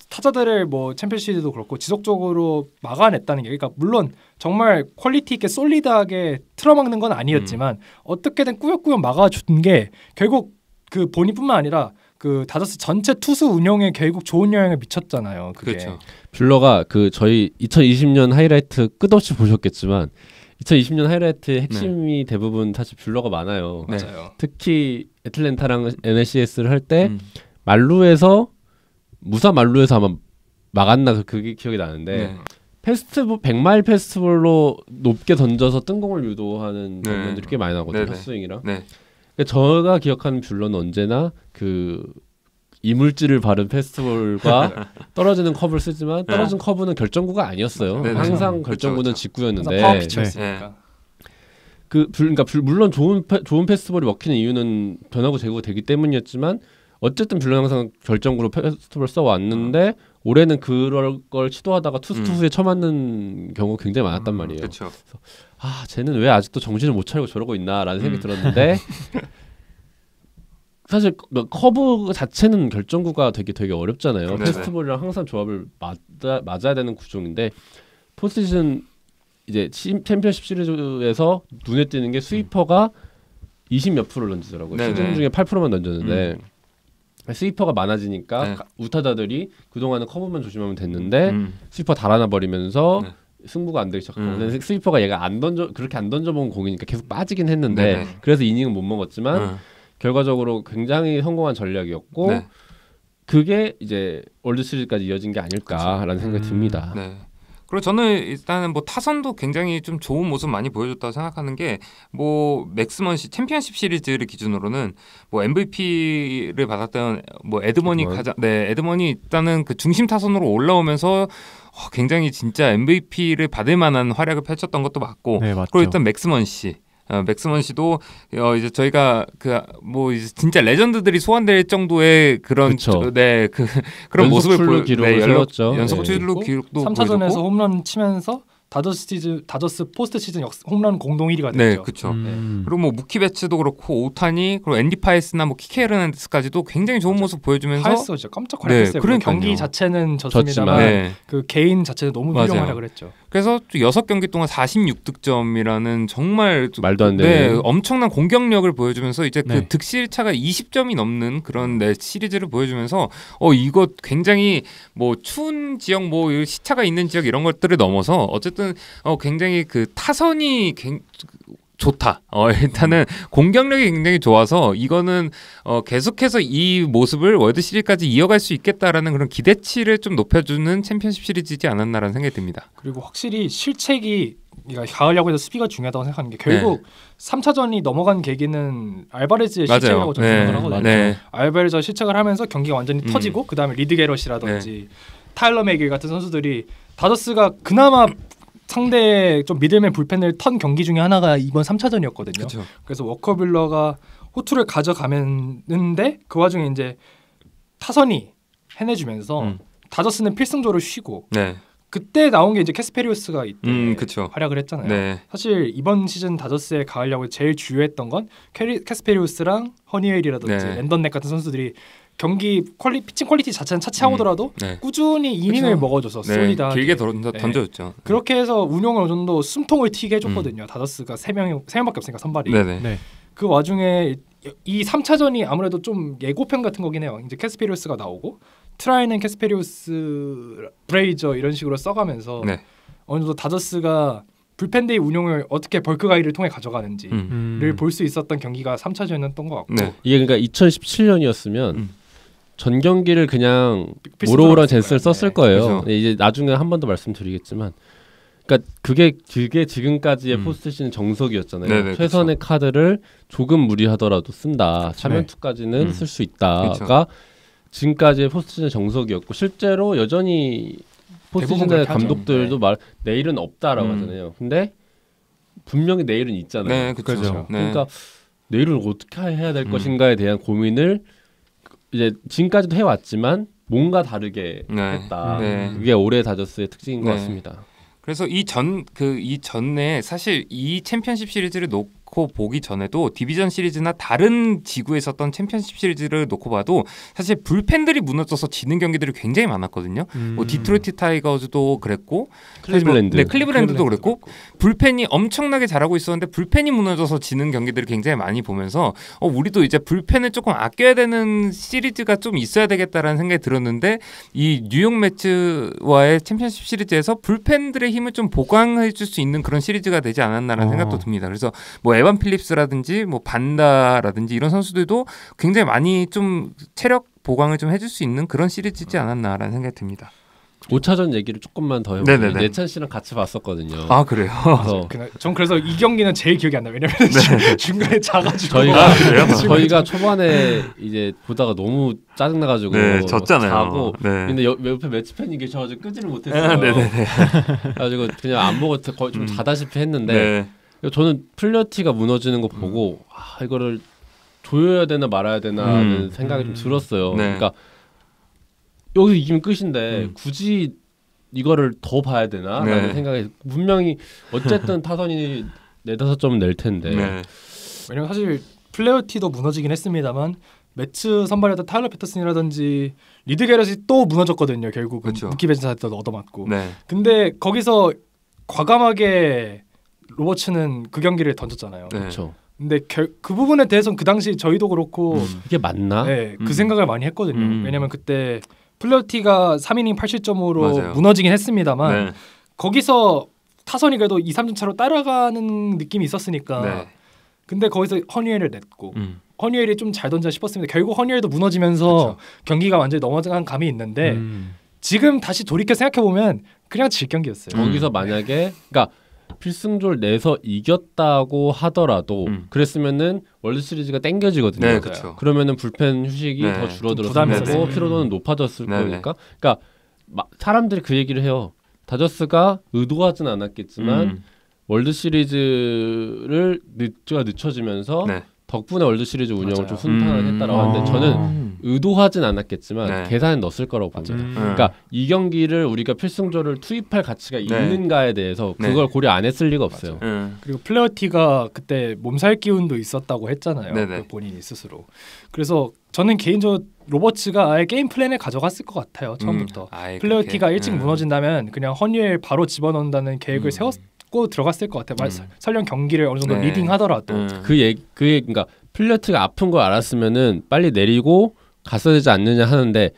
타자들을 뭐 챔피언십도 시 그렇고 지속적으로 막아냈다는 게 그러니까 물론 정말 퀄리티 있게 솔리드하게 틀어막는 건 아니었지만 음. 어떻게든 꾸역꾸역 막아준 게 결국 그 본인뿐만 아니라 그 다저스 전체 투수 운영에 결국 좋은 영향을 미쳤잖아요. 그게. 그렇죠. 뷰러가 그 저희 2020년 하이라이트 끝없이 보셨겠지만 2020년 하이라이트 핵심이 네. 대부분 사실 뷰러가 많아요. 네. 맞아요. 특히 애틀랜타랑 NLCS를 할때 음. 말루에서 무사 말루에서 아마 막았나 그, 그게 기억이 나는데 네. 페스티벌 백마일 페스티벌로 높게 던져서 뜬공을 유도하는 네. 장면들이 꽤 많이 나거든요. 헛스윙이랑. 네. 네. 그러니까 제가 기억하는 뷰러는 언제나 그 이물질을 바른 페스티벌과 떨어지는 컵을 쓰지만 네. 떨어진 컵은 결정구가 아니었어요. 네, 네. 항상 결정구는 직구였는데. 네. 그 그러니까 물론 좋은 페, 좋은 페스티벌이 먹히는 이유는 변하고 제고되기 때문이었지만 어쨌든 물론 항상 결정구로 페스티벌 써 왔는데 올해는 그럴 걸 시도하다가 투수투수에 음. 처맞는 경우 굉장히 많았단 음, 말이에요. 음, 그래서 아 쟤는 왜 아직도 정신을 못 차리고 저러고 있나라는 생각이 음. 들었는데 사실 뭐 커브 자체는 결정구가 되게 되게 어렵잖아요. 네네. 네. 페스티벌이랑 항상 조합을 맞아, 맞아야 되는 구조인데 포스트시즌 이제 치, 챔피언십 시리즈에서 눈에 띄는 게 스위퍼가 20몇 프로를 던지더라고요. 네네. 시즌 네. 중에 8%만 던졌는데 음. 스위퍼가 많아지니까 네. 우타자들이 그동안은 커브만 조심하면 됐는데 음. 스위퍼 달아나 버리면서 네. 승부가 안 되기 시작하고 음. 스위퍼가 얘가 안 던져 그렇게 안 던져본 공이니까 계속 빠지긴 했는데 네 그래서 이닝은 못 먹었지만 음. 결과적으로 굉장히 성공한 전략이었고 네. 그게 이제 월드 시리즈까지 이어진 게 아닐까라는 그치. 생각이 음. 듭니다. 네. 그리고 저는 일단은 뭐 타선도 굉장히 좀 좋은 모습 많이 보여줬다고 생각하는 게 뭐 맥스먼 시 챔피언십 시리즈를 기준으로는 뭐 MVP를 받았던 뭐 에드먼이 정말? 가장 네 에드먼이 일단은 그 중심 타선으로 올라오면서 어, 굉장히 진짜 MVP를 받을 만한 활약을 펼쳤던 것도 맞고 네, 그리고 일단 맥스먼 시 어, 맥스먼 씨도 어, 이제 저희가 그뭐 이제 진짜 레전드들이 소환될 정도의 그런 네, 그 그런 모습을 보여 네, 열렸죠. 연속 예. 출루 네. 기록도 3차전에서 홈런 치면서 다저스 시즌 다저스 포스트 시즌 역, 홈런 공동 1위가 됐죠. 음. 네, 그렇죠. 음. 그리고 뭐 무키 베츠도 그렇고 오타니 그리고 앤디 파이스나 뭐 키케 르난데스까지도 굉장히 좋은 맞아. 모습 보여주면서 파이스 진짜 깜짝 놀랐어요. 네, 그런 경기 자체는 졌습니다만 네. 그 개인 자체는 너무 훌륭하다 그랬죠. 그래서 여섯 경기 동안 46득점이라는 정말 말도 안 되는 네, 엄청난 공격력을 보여주면서 이제 그 네. 그 득실차가 20점이 넘는 그런 네, 시리즈를 보여주면서 어 이거 굉장히 뭐 추운 지역 뭐 시차가 있는 지역 이런 것들을 넘어서 어쨌든 어 굉장히 그 타선이 굉 좋다. 어, 일단은 음. 공격력이 굉장히 좋아서 이거는 어, 계속해서 이 모습을 월드 시리즈까지 이어갈 수 있겠다라는 그런 기대치를 좀 높여주는 챔피언십 시리즈지 않았나라는 생각이 듭니다. 그리고 확실히 실책이 그러니까 가을 야구에서 수비가 중요하다고 생각하는 게 결국 네. 3차전이 넘어간 계기는 알바레즈의 실책이라고 저는 네. 생각을 하거든요. 네. 알바레즈가 실책을 하면서 경기가 완전히 음. 터지고 그다음에 리드 게럿이라든지 네. 타일러 맥일 같은 선수들이 다저스가 그나마 상대 좀 미들맨 불펜을 턴 경기 중에 하나가 이번 3차전이었거든요. 그쵸. 그래서 워커빌러가 호투를 가져가는데 면그 와중에 이제 타선이 해내주면서 음. 다저스는 필승조를 쉬고 네. 그때 나온 게 이제 캐스페리우스가 이때 음, 활약을 했잖아요. 네. 사실 이번 시즌 다저스에 가을 야구에 제일 주요했던 건캐스페리우스랑 허니웰이라든지 네. 랜던넥 같은 선수들이 경기 퀄리 피칭 퀄리티 자체는 차치하고더라도 음, 네. 꾸준히 이닝을 그렇죠. 먹어줘서 네, 다 길게 던져, 네. 던져줬죠. 네. 그렇게 해서 운영을 어느 정도 숨통을 튀게 해줬거든요. 음. 다저스가 세 명이 세 명밖에 없으니까 선발이. 네네. 네. 그 와중에 이 3차전이 아무래도 좀 예고편 같은 거긴 해요. 이제 캐스페리우스가 나오고 트라이는 캐스페리우스 브레이저 이런 식으로 써가면서 네. 어느 정도 다저스가 불펜데이 운용을 어떻게 벌크가이를 통해 가져가는지를 음. 볼수 있었던 경기가 3차전이었던 것 같고 네. 이게 그러니까 2017년이었으면 음. 전 경기를 그냥 모로우랑 젠슨를 네. 썼을 거예요. 그 이제 나중에 한 번 더 말씀드리겠지만 그러니까 그게 그게 지금까지의 음. 포스트 시즌 정석이었잖아요. 네네, 네, 최선의 그쵸. 카드를 조금 무리하더라도 쓴다. 3연투까지는 네. 음. 쓸수 있다가 그쵸. 지금까지의 포스트 시즌 정석이었고 실제로 여전히 포스트 시즌 감독들도 네. 말 내일은 없다라고 음. 하잖아요. 근데 분명히 내일은 있잖아요. 네, 그렇죠. 그러니까 내일을 어떻게 해야 될 음. 것인가에 대한 고민을 이제 지금까지도 해왔지만 뭔가 다르게 네. 했다. 네. 그게 올해 다저스의 특징인 네. 것 같습니다. 그래서 이 전 그이 그 전에 사실 이 챔피언십 시리즈를 놓, 놓고 보기 전에도 디비전 시리즈나 다른 지구에서 어떤 챔피언십 시리즈를 놓고 봐도 사실 불펜들이 무너져서 지는 경기들이 굉장히 많았거든요. 뭐 음. 뭐 디트로이트 타이거즈도 그랬고 클리블랜드, 뭐, 네, 클리블랜드도 그랬고, 그랬고 불펜이 엄청나게 잘하고 있었는데 불펜이 무너져서 지는 경기들을 굉장히 많이 보면서 어, 우리도 이제 불펜을 조금 아껴야 되는 시리즈가 좀 있어야 되겠다라는 생각이 들었는데 이 뉴욕 매츠와의 챔피언십 시리즈에서 불펜들의 힘을 좀 보강해 줄 수 있는 그런 시리즈가 되지 않았나라는 어. 생각도 듭니다. 그래서 뭐 에반 필립스라든지 뭐 반다라든지 이런 선수들도 굉장히 많이 좀 체력 보강을 좀 해줄 수 있는 그런 시리즈지 않았나라는 생각이 듭니다. 5차전 얘기를 조금만 더 해보면 내찬 씨랑 같이 봤었거든요. 아 그래요? 그래서 전 그래서 이 경기는 제일 기억이 안 나. 왜냐면 네. 중간에 자가지고 저희가 아, 저희가 초반에 이제 보다가 너무 짜증 나가지고 네, 졌잖아요. 자고 네. 근데 여, 옆에 매치 팬이 계셔가지고 끄지를 못했어요. 아, 네네네. 그래가지고 그냥 안 보고 거의 좀 음. 자다시피 했는데. 네. 저는 플레티가 무너지는 거 음. 보고 음. 아 이거를 조여야 되나 말아야 되나 음. 하는 음. 생각이 좀 음. 들었어요. 네. 그러니까 여기서 이기면 끝인데 굳이 이거를 더 봐야 되나라는 네. 생각이 분명히 어쨌든 타선이 네다섯 점은 낼 텐데 네. 왜냐면 사실 플레어티도 무너지긴 했습니다만 매츠 선발했던 타일러 피터슨이라든지 리드 게럿이 또 무너졌거든요 결국은 그렇죠. 무키 벤츠한테도 얻어맞고 네. 근데 거기서 과감하게 로버츠는 그 경기를 던졌잖아요. 네. 그렇죠. 근데 겨, 그 부분에 대해서는 그 당시 저희도 그렇고 음. 이게 맞나? 네, 그 음. 생각을 많이 했거든요. 음. 왜냐면 그때 플러티가 3이닝 8실점으로 무너지긴 했습니다만 네. 거기서 타선이 그래도 2, 3점 차로 따라가는 느낌이 있었으니까 네. 근데 거기서 허니웰을 냈고 음. 허니웰이좀 잘 던져 싶었습니다. 결국 허니웰도 무너지면서 그렇 경기가 완전히 넘어간 감이 있는데 음. 지금 다시 돌이켜 생각해 보면 그냥 질 경기였어요. 거기서 만약에 그러니까 필승조를 내서 이겼다고 하더라도 음. 그랬으면은 월드 시리즈가 땡겨지거든요. 네, 그렇죠. 그러면은 불펜 휴식이 네, 더 줄어들었고 피로도는 음. 높아졌을 네, 네, 거니까. 그러니까 사람들이 그 얘기를 해요. 다저스가 의도하진 않았겠지만 음. 월드 시리즈를 늦가 늦춰지면서 네. 덕분에 월드 시리즈 운영을 맞아요. 좀 순탄을 음... 했다라고 하는데 아. 저는 의도하진 않았겠지만 네. 계산은 넣었을 거라고 봅니다. 음... 그러니까 이 경기를 우리가 필승조를 투입할 가치가 네. 있는가에 대해서 네. 그걸 네. 고려 안 했을 리가 없어요. 음. 그리고 플레어티가 그때 몸살 기운도 있었다고 했잖아요. 네, 네. 그 본인이 스스로. 그래서 저는 개인적으로 로버츠가 아예 게임 플랜에 가져갔을 것 같아요 처음부터 음, 플레어티가 일찍 음. 무너진다면 그냥 허니엘 바로 집어넣는다는 계획을 음. 세웠 짚고 들어갔을 것 같아요. 음. 설령 경기를 어느 정도 네. 리딩하더라도 음. 그 얘기 그 얘기 그러니까 플레트가 아픈 걸 알았으면은 빨리 내리고 갔어야 되지 않느냐 하는데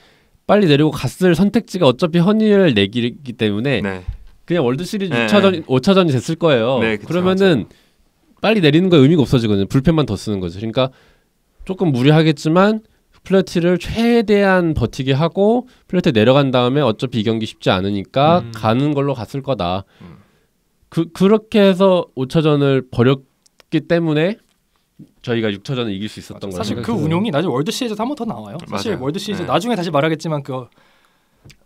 빨리 내리고 갔을 선택지가 어차피 허니를 내기기 때문에 네. 그냥 월드 시리즈 네. 6차전 5차전이 됐을 거예요. 네, 그쵸, 그러면은 맞아요. 빨리 내리는 거 의미가 없어지거든요. 불펜만 더 쓰는 거죠. 그러니까 조금 무리하겠지만 플래티를 최대한 버티게 하고 플래티 내려간 다음에 어차피 이 경기 쉽지 않으니까 음. 가는 걸로 갔을 거다. 음. 그 그렇게 해서 5차전을 버렸기 때문에 저희가 6차전을 이길 수 있었던 거예요. 사실 그 운용이 나중에 월드 시리즈에서 한 나와요. 사실 맞아요. 월드 시리즈 네. 나중에 다시 말하겠지만 그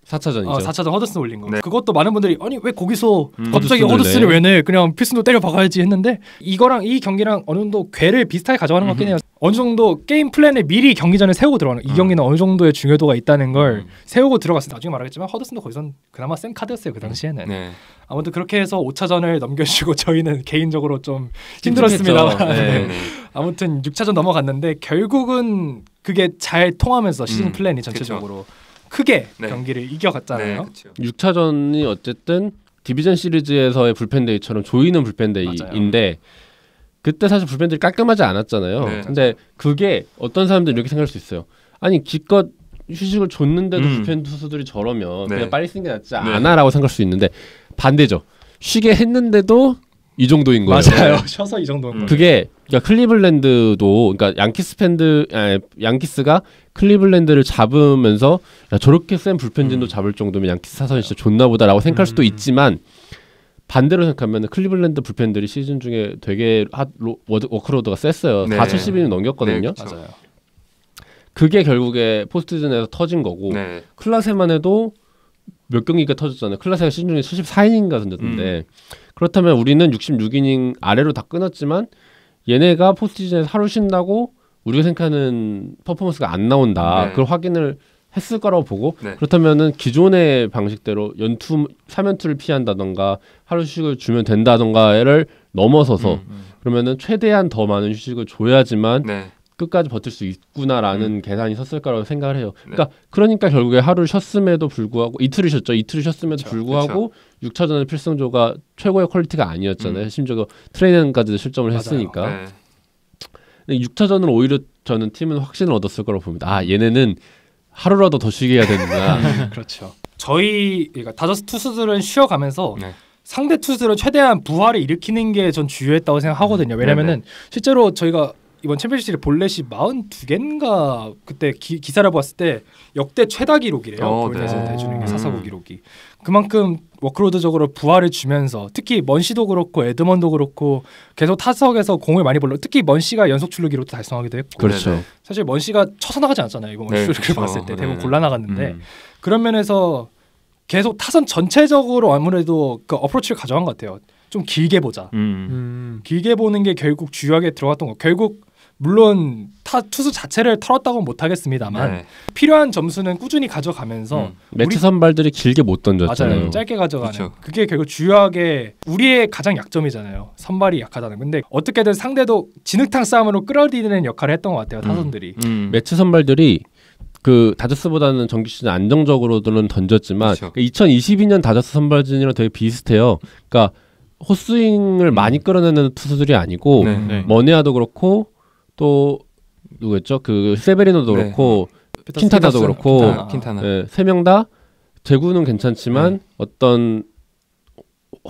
4차전이죠. 아, 어, 4차전 허드슨 올린 거. 네. 그것도 많은 분들이 아니 왜 거기서 음, 갑자기 허드슨을 왜 내? 그냥 필슨도 때려 박아야지 했는데 이거랑 이 경기랑 어느 정도 궤를 비슷하게 가져가는 것 같긴 해요. 어느 정도 게임 플랜을 미리 경기 전에 세우고 들어가는 이 음. 경기는 어느 정도의 중요도가 있다는 걸 음. 세우고 들어갔을 때 나중에 말하겠지만 허드슨도 거기선 그나마 센 카드였어요. 그 음. 당시에는. 네. 아무튼 그렇게 해서 5차전을 넘겨주고 저희는 개인적으로 좀 힘들었습니다. 네. 네. 네. 아무튼 6차전 넘어갔는데 결국은 그게 잘 통하면서 시즌 음. 플랜이 전체적으로 그쵸. 크게 네. 경기를 이겨갔잖아요. 네, 6차전이 그렇죠. 어쨌든 디비전 시리즈에서의 불펜데이처럼 조이는 불펜데이인데 그때 사실 불펜들이 깔끔하지 않았잖아요. 네, 근데 맞아요. 그게 어떤 사람들은 이렇게 생각할 수 있어요. 아니 기껏 휴식을 줬는데도 음. 불펜 투수들이 저러면 네. 그냥 빨리 쓰는 게 낫지 네. 않아라고 생각할 수 있는데 반대죠. 쉬게 했는데도 이 정도인 거예요. 맞아요. 네. 쉬어서 이 정도인 음. 거예요. 그게 그러니까 클리블랜드도 그러니까 양키스 팬들 아니, 양키스가 클리블랜드를 잡으면서 야, 저렇게 센 불펜진도 음. 잡을 정도면 양키스 사선이 진짜 좋나보다라고 생각할 수도 음. 있지만 반대로 생각하면 클리블랜드 불펜들이 시즌 중에 되게 워크로드가 셌어요. 네. 470이 넘겼거든요. 네, 맞아요. 그게 결국에 포스트즌에서 터진 거고 네. 클라세만 해도 몇 경기가 터졌잖아요. 클라세가 시즌 중에 74이닝인가 던졌는데 음. 그렇다면 우리는 66이닝 아래로 다 끊었지만 얘네가 포스트즌에서 시 하루 쉰다고 우리가 생각하는 퍼포먼스가 안 나온다. 네. 그걸 확인을 했을 거라고 보고 네. 그렇다면은 기존의 방식대로 연투 사면투를 피한다던가 하루 휴식을 주면 된다던가를 넘어서서 음, 음. 그러면은 최대한 더 많은 휴식을 줘야지만 네. 끝까지 버틸 수 있구나라는 음. 계산이 섰을 거라고 생각을 해요. 네. 그러니까 그러니까 결국에 하루 쉬었음에도 불구하고 이틀을 쉬었죠. 이틀을 쉬었음에도 그쵸, 불구하고 그쵸. 6차전의 필승조가 최고의 퀄리티가 아니었잖아요. 음. 심지어 그 트레이닝까지도 실점을 맞아요. 했으니까. 네. 6차전은 오히려 저는 팀은 확신을 얻었을 거라고 봅니다. 아 얘네는 하루라도 더 쉬게 해야 되는구나. 그렇죠. 저희 그러니까 다저스 투수들은 쉬어가면서 네. 상대 투수들은 최대한 부활을 일으키는 게 전 주요했다고 생각하거든요. 음. 왜냐면은 네네. 네. 실제로 저희가 이번 챔피언십 볼넷이 42개인가 그때 기, 사를 봤을 때 역대 최다 기록이래요. 어, 네. 내주는 게 사사고 기록이. 음. 그만큼 워크로드적으로 부활을 주면서 특히 먼시도 그렇고 에드먼도 그렇고 계속 타석에서 공을 많이 벌러 특히 먼시가 연속 출루기록도 달성하기도 했고 그렇죠. 네, 네. 사실 먼시가 쳐서 나가지 않잖아요 이번 네, 출루기 그렇죠. 봤을 때 네. 대부분 골라 나갔는데 음. 그런 면에서 계속 타선 전체적으로 아무래도 그 어프로치를 가져간 것 같아요 좀 길게 보자 음. 음. 길게 보는 게 결국 주요하게 들어갔던 거 결국 물론 타 투수 자체를 털었다고 못하겠습니다만 네. 필요한 점수는 꾸준히 가져가면서 음. 매치 선발들이 길게 못 던졌잖아요. 맞아요. 짧게 가져가는 그쵸. 그렇죠. 그게 결국 주요하게 우리의 가장 약점이잖아요. 선발이 약하다는. 근데 어떻게든 상대도 진흙탕 싸움으로 끌어들이는 역할을 했던 것 같아요. 음. 타선들이 음. 음. 매치 선발들이 그 다저스보다는 정규 시즌 안정적으로들은 던졌지만 그러니까 그렇죠. 2022년 그 다저스 선발진이랑 되게 비슷해요. 그러니까 호스윙을 많이 끌어내는 투수들이 아니고 네, 네. 머네아도 그렇고 또 누구였죠? 그 세베리노도 네. 그렇고 어. 킨타다도 그렇고 아, 킨타나, 네, 세명 다대구는 괜찮지만 네. 어떤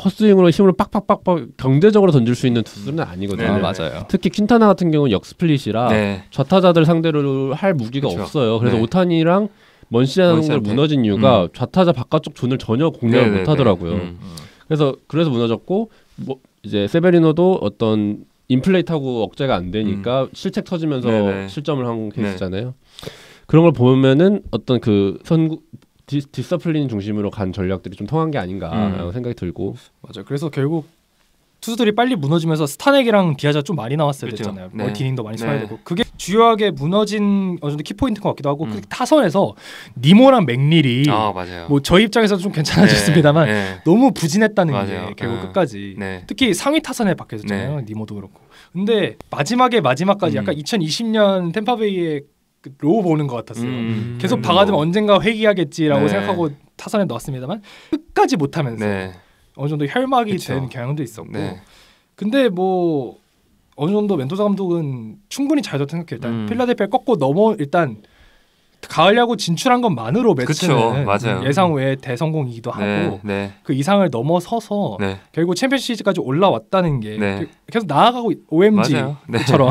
헛스윙으로 힘을 빡빡빡빡 경제적으로 던질 수 있는 투수는 음. 아니거든요. 네, 아, 네. 맞아요. 특히 킨타나 같은 경우는 역스플릿이라 네. 좌타자들 상대로 할 무기가 그쵸. 없어요. 그래서 네. 오타니랑 먼시아는걸 무너진 음. 이유가 음. 좌타자 바깥쪽 존을 전혀 공략을 못 하더라고요. 음. 그래서 그래서 무너졌고 뭐 이제 세베리노도 어떤 인플레이트하고 억제가 안 되니까 음. 실책 터지면서 네네. 네. 실점을 한 네. 케이스잖아요. 네. 그런 걸 보면은 어떤 그 선구 디, 디서플린 중심으로 간 전략들이 좀 통한 게 아닌가 음. 생각이 들고 맞아. 그래서 결국 투수들이 빨리 무너지면서 스타넥이랑 디아자 좀 많이 나왔어야 그렇죠. 됐잖아요. 네. 멀티닝도 많이 네. 써야 네. 되고 그게 주요하게 무너진 어느 정도 키포인트인 것 같기도 하고 음. 타선에서 니모랑 맥닐이 아, 뭐저 입장에서 좀 괜찮아졌습니다만 네, 네. 너무 부진했다는 맞아요. 게 결국 음. 끝까지 네. 특히 상위 타선에 박혀졌잖아요. 니모도 그렇고 근데 마지막에 마지막까지 음. 약간 2020년 템파베이의 그 로우 보는 것 같았어요. 음. 계속 음. 박아두면 언젠가 회귀하겠지라고 생각하고 타선에 넣었습니다만 끝까지 못하면서 네. 어느 정도 혈막이 그쵸. 된 경향도 있었고 네. 근데 뭐 어느 정도 멘토사 감독은 충분히 잘했다고 생각해 일단 음. 필라델피아 꺾고 넘어 일단 가을 야구 진출한 것만으로 매치는 예상 외에 대성공이기도 네, 하고 네. 그 이상을 넘어서서 네. 결국 챔피언시리즈까지 올라왔다는 게 네. 그 계속 나아가고 OMG처럼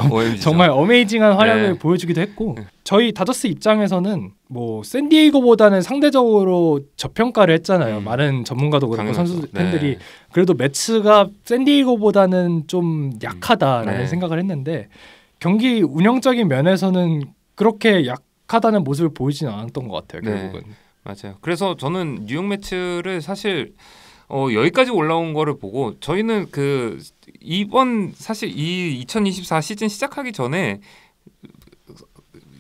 네. 정말 어메이징한 활약을 네. 보여주기도 했고 저희 다저스 입장에서는 뭐 샌디에이고보다는 상대적으로 저평가를 했잖아요. 음. 많은 전문가도 그렇고 선수 팬들이 그래도 매츠가 샌디에이고보다는 좀 약하다라는 생각을 했는데 경기 운영적인 면에서는 그렇게 약 약하다는 모습을 보이진 않았던 것 같아요. 네. 결국은. 네, 맞아요. 그래서 저는 뉴욕 매치를 사실 어, 여기까지 올라온 거를 보고 저희는 그 이번 사실 이 2024 시즌 시작하기 전에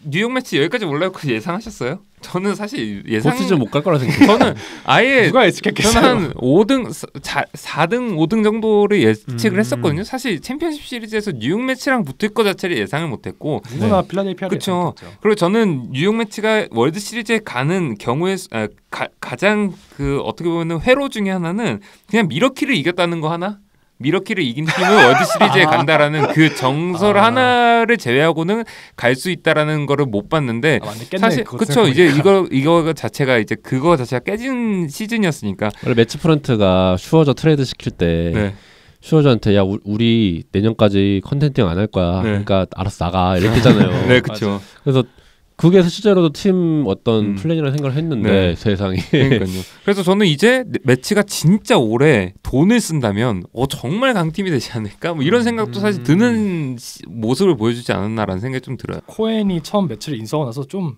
뉴욕 매치 여기까지 올라올 거 예상하셨어요? 저는 사실 예상 호스즈 못갈 거라 생각. 저는 아예 누가 예측했겠어요? 저는 한 5등, 4, 4등, 5등 정도를 예측을 음, 했었거든요. 사실 챔피언십 시리즈에서 뉴욕 매치랑 붙을 거 자체를 예상을 못했고 누구나 네. 필라델피아 그렇죠. 그리고 저는 뉴욕 매치가 월드 시리즈에 가는 경우에 아, 가, 가장 그 어떻게 보면 회로 중에 하나는 그냥 미러키를 이겼다는 거 하나 미러키를 이긴 팀은 월드 시리즈에 간다라는 그 정설 아. 하나를 제외하고는 갈 수 있다라는 거를 못 봤는데 아, 깼네, 사실 그쵸 이제 이거 이거 자체가 이제 그거 자체가 깨진 시즌이었으니까 원래 매치 프런트가 슈어저 트레이드 시킬 때 네. 슈어저한테 야 우, 리 내년까지 컨텐팅 안 할 거야. 네. 그러니까 알아서 나가 이렇게 잖아요 네, 그렇죠. 그래서 그게 실제로도 팀 어떤 음. 플랜이라 생각을 했는데 네. 세상이 그러니까요. 그래서 저는 이제 매치가 진짜 오래 돈을 쓴다면 어 정말 강팀이 되지 않을까 뭐 이런 생각도 음. 사실 드는 모습을 보여주지 않았나라는 생각이 좀 들어요. 코엔이 처음 매치를 인수하고 나서 좀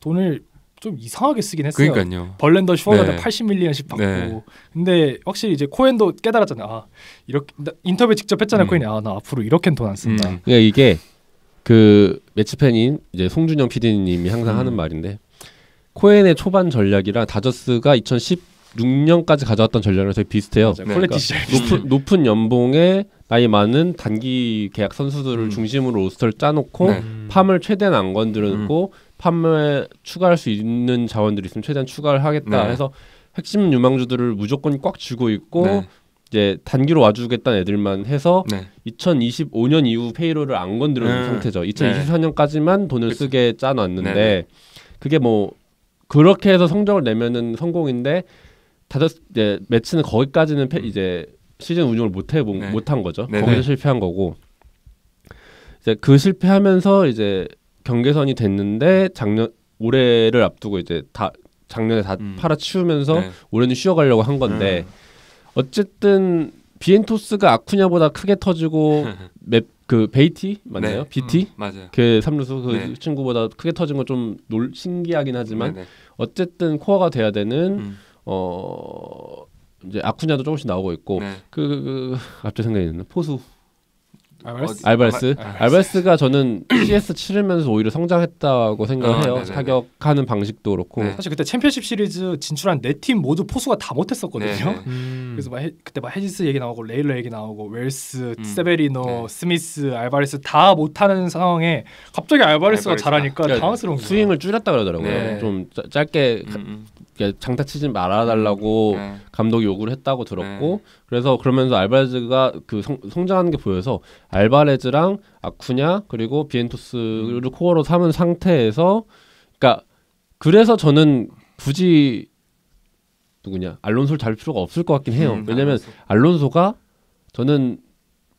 돈을 좀 이상하게 쓰긴 했어요. 그러니까요. 벌렌더 슈어가 네. 80밀리언씩 받고. 네. 근데 확실히 이제 코엔도 깨달았잖아요. 아, 이렇게 인터뷰 직접 했잖아요. 음. 코엔이 아, 나 앞으로 이렇게돈 안 쓴다. 음. 그러니까 이게 그 매치팬인 이제 송준영 PD님이 항상 음. 하는 말인데 코엔의 초반 전략이랑 다저스가 2016년까지 가져왔던 전략이랑 되게 비슷해요. 그러니까 높은, 높은 연봉에 나이 많은 단기 계약 선수들을 음. 중심으로 로스터를 짜놓고 네. 음. 팜을 최대한 안 건드렸고 음. 팜에 추가할 수 있는 자원들이 있으면 최대한 추가를 하겠다 네. 해서 핵심 유망주들을 무조건 꽉 쥐고 있고 네. 이제 단기로 와주겠다는 애들만 해서 네. 2025년 이후 페이로를 안 건드려는 음. 네. 상태죠. 2024년까지만 돈을 그치. 쓰게 짜놨는데 네, 네. 그게 뭐 그렇게 해서 성적을 내면은 성공인데 다섯 이제 매치는 거기까지는 페, 음. 이제 시즌 운영을 못 해본 네. 못한 거죠. 네 거기서 네. 실패한 거고 이제 그 실패하면서 이제 경계선이 됐는데 작년 올해를 앞두고 이제 다 작년에 다 음. 팔아치우면서 네. 올해는 쉬어가려고 한 건데 음. 어쨌든 비엔토스가 아쿠냐보다 크게 터지고 맵 그 베이티 맞나요? 네. BT 음, 맞아요. 그 삼루수 그 네. 친구보다 크게 터진 건 좀 신기하긴 하지만 네네. 네. 어쨌든 코어가 돼야 되는 음. 어 이제 아쿠냐도 조금씩 나오고 있고 네. 그, 그, 그, 그 갑자기 생각이 드는 포수 어, 알바레스? 알바레스. 알바레스. 가 저는 CS 치르면서 오히려 성장했다고 생각해요. 아, 어, 사격하는 방식도 그렇고. 네. 사실 그때 챔피언십 시리즈 진출한 네팀 모두 포수가 다 못했었거든요. 네, 네. 음. 그래서 막 해, 그때 막 헤지스 얘기 나오고 레일러 얘기 나오고 웰스, 음. 세베리노, 네. 스미스, 알바레스 다 못하는 상황에 갑자기 알바레스가 알바레스. 잘하니까 그러니까 당황스러운 거예요. 스윙을 줄였다 그러더라고요. 네. 좀 짧게 음. 음. 장타치지 말아달라고 음. 네. 감독이 요구를 했다고 들었고 음. 그래서 그러면서 알바레즈가 그 성, 성장하는 게 보여서 알바레즈랑 아쿠냐 그리고 비엔토스를 음. 코어로 삼은 상태에서 그러니까 그래서 저는 굳이 누구냐 알론소를 잡을 필요가 없을 것 같긴 해요. 음, 네, 왜냐면 알론소가 저는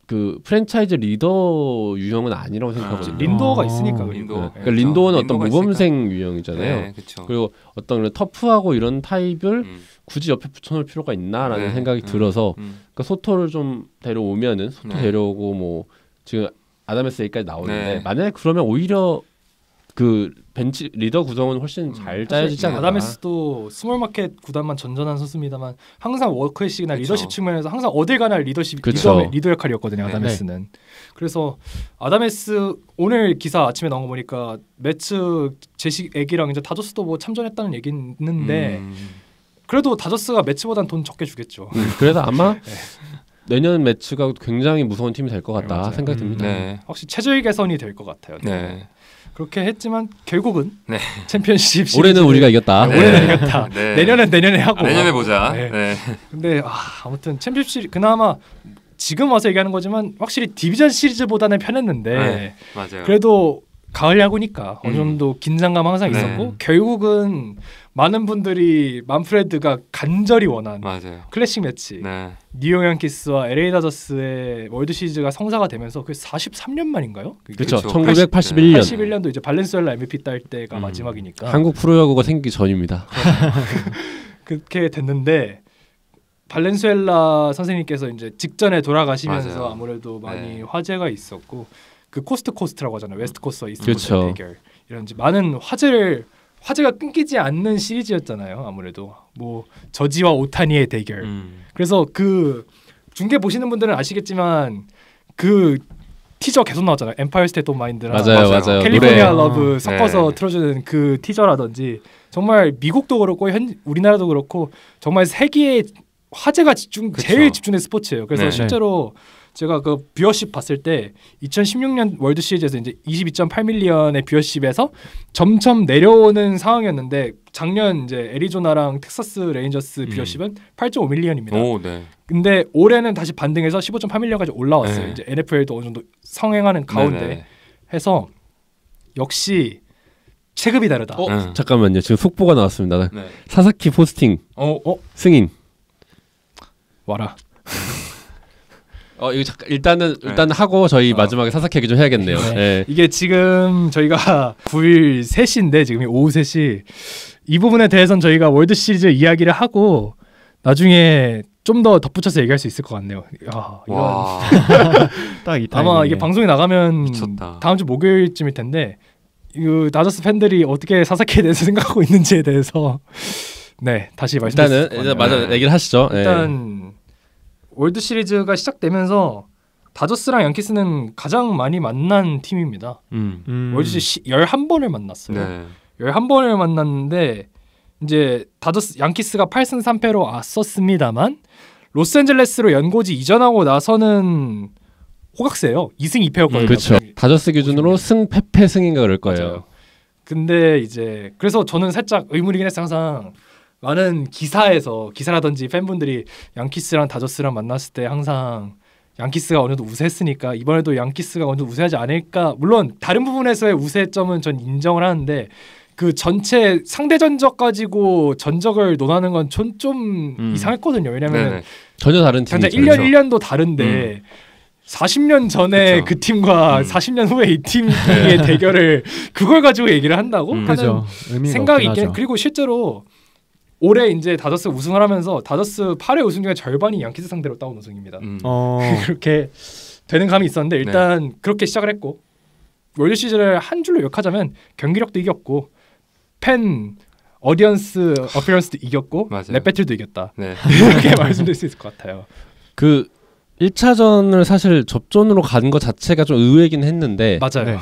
그 프랜차이즈 리더 유형은 아니라고 생각하거든요. 아, 린도어가 있으니까 어, 린도어. 네. 그러니까 린도어는 그렇죠. 어떤 모범생 있으니까. 유형이잖아요. 네, 그렇죠. 그리고 어떤 터프하고 이런 타입을 음. 굳이 옆에 붙여놓을 필요가 있나라는 네, 생각이 음, 들어서 음. 그러니까 소토를 좀 데려오면은 소토 네. 데려오고 뭐 지금 아담에스 얘기까지 나오는데 네. 만약에 그러면 오히려 그 벤치 리더 구성은 훨씬 음, 잘 짜여지지 않나. 아담스도 스몰 마켓 구단만 전전한 선수입니다만 항상 워크의시이나 그렇죠. 리더십 측면에서 항상 어딜 가나 리더십 그렇죠. 리더, 리더 역할이었거든요. 네네. 아담스는. 그래서 아담스 오늘 기사 아침에 나온 거 보니까 매츠 제시 애기랑 이제 다저스도 뭐 참전했다는 얘기는 있는데 음. 그래도 다저스가 매츠보단 돈 적게 주겠죠. 음, 그래서 아마 네. 내년 매츠가 굉장히 무서운 팀이 될 것 같다 네, 생각이 음, 듭니다. 음, 네. 확실히 체질 개선이 될 것 같아요. 네. 그렇게 했지만 결국은 네. 챔피언십 올해는 우리가 이겼다. 아, 네. 올해는 이겼다. 네. 내년엔 내년에 하고. 내년에 보자. 네. 네. 근데 아, 무튼 챔피언십 그나마 지금 와서 얘기하는 거지만 확실히 디비전 시리즈보다는 편했는데 네, 맞아요. 그래도 가을 야구니까 어느 음. 정도 긴장감 항상 있었고 결국은 많은 분들이 만프레드가 간절히 원한 맞아요. 클래식 매치 네. 뉴욕 양키스와 LA 다저스의 월드 시리즈가 성사가 되면서 그게 43년 만인가요? 그렇죠. 1981년. 81년도 이제 발렌수엘라 MVP 딸 때가 음. 마지막이니까 한국 프로야구가 생기 전입니다. 그렇게 됐는데 발렌수엘라 선생님께서 이제 직전에 돌아가시면서 맞아요. 아무래도 네. 많이 네. 화제가 있었고 그 코스트 코스트라고 하잖아요. 웨스트 코스와 이스트 코스트 대결 이런 이 많은 화제를 화제가 끊기지 않는 시리즈였잖아요. 아무래도 뭐 저지와 오타니의 대결. 음. 그래서 그 중계 보시는 분들은 아시겠지만 그 티저 계속 나왔잖아요. 엠파이어 스테이트 오브 마인드랑 맞아요, 맞아요. 맞아요. 캘리포니아 노래. 러브 음. 섞어서 네. 틀어주는 그 티저라든지 정말 미국도 그렇고 현, 우리나라도 그렇고 정말 세계의 화제가 집중 그쵸. 제일 집중된 스포츠예요. 그래서 네. 실제로 네. 제가 그 뷰어십 봤을 때 2016년 월드 시리즈에서 이제 22.8밀리언의 뷰어십에서 점점 내려오는 상황이었는데 작년 이제 애리조나랑 텍사스 레인저스 뷰어십은 음. 8.5밀리언입니다. 네. 근데 올해는 다시 반등해서 15.8밀리언까지 올라왔어요. 네. 이제 NFL도 어느 정도 성행하는 가운데 네네. 네. 해서 역시 체급이 다르다. 어? 네. 잠깐만요. 지금 속보가 나왔습니다. 네. 사사키 포스팅 어, 어? 승인. 와라. 어 이거 잠깐 일단은 네. 일단 하고 저희 어. 마지막에 사사 얘기 좀 해야겠네요. 네. 네. 이게 지금 저희가 9일 3시인데 지금 오후 3시 이 부분에 대해선 저희가 월드 시리즈 이야기를 하고 나중에 좀 더 덧붙여서 얘기할 수 있을 것 같네요. 야, 아, 이 딱이 아마 이게 방송이 나가면 미쳤다. 다음 주 목요일쯤일 텐데 이 그 나저스 팬들이 어떻게 사사키에 대해서 생각하고 있는지에 대해서 네 다시 말씀 일단은 일단 맞아 얘기를 하시죠. 네. 일단 네. 월드 시리즈가 시작되면서 다저스랑 양키스는 가장 많이 만난 팀입니다. 음. 음. 월드 시리즈 11번을 만났어요. 네. 11번을 만났는데 이제 다저스 양키스가 8승 3패로 앞섰습니다만 로스앤젤레스로 연고지 이전하고 나서는 호각세요. 2승 2패였거든요. 음, 그렇죠. 다저스 기준으로 승 패패 승인가 그럴 거예요. 맞아요. 근데 이제 그래서 저는 살짝 의문이긴 했어요. 항상 많은 기사에서 기사라든지 팬분들이 양키스랑 다저스랑 만났을 때 항상 양키스가 어느 정도 우세했으니까 이번에도 양키스가 어느 정도 우세하지 않을까 물론 다른 부분에서의 우세점은 전 인정을 하는데 그 전체 상대 전적 가지고 전적을 논하는 건좀 좀 음. 이상했거든요 왜냐면 전혀 다른 팀이 1년 1년도 다른데 음. 40년 전에 그쵸. 그 팀과 음. 40년 후에 이 팀의 네. 대결을 그걸 가지고 얘기를 한다고 음. 하는 그죠. 생각이 있긴 그리고 실제로 올해 이제 다저스 우승을 하면서 다저스 8회 우승 중에 절반이 양키스 상대로 따온 우승입니다. 음. 어. 그렇게 되는 감이 있었는데 일단 네. 그렇게 시작을 했고 월드 시즌을 한 줄로 욕하자면 경기력도 이겼고 팬 어디언스 어피런스도 이겼고 랩 배틀도 이겼다. 네. 이렇게 말씀드릴 수 있을 것 같아요. 그 1차전을 사실 접전으로 간 것 자체가 좀 의외긴 했는데 맞아요. 네.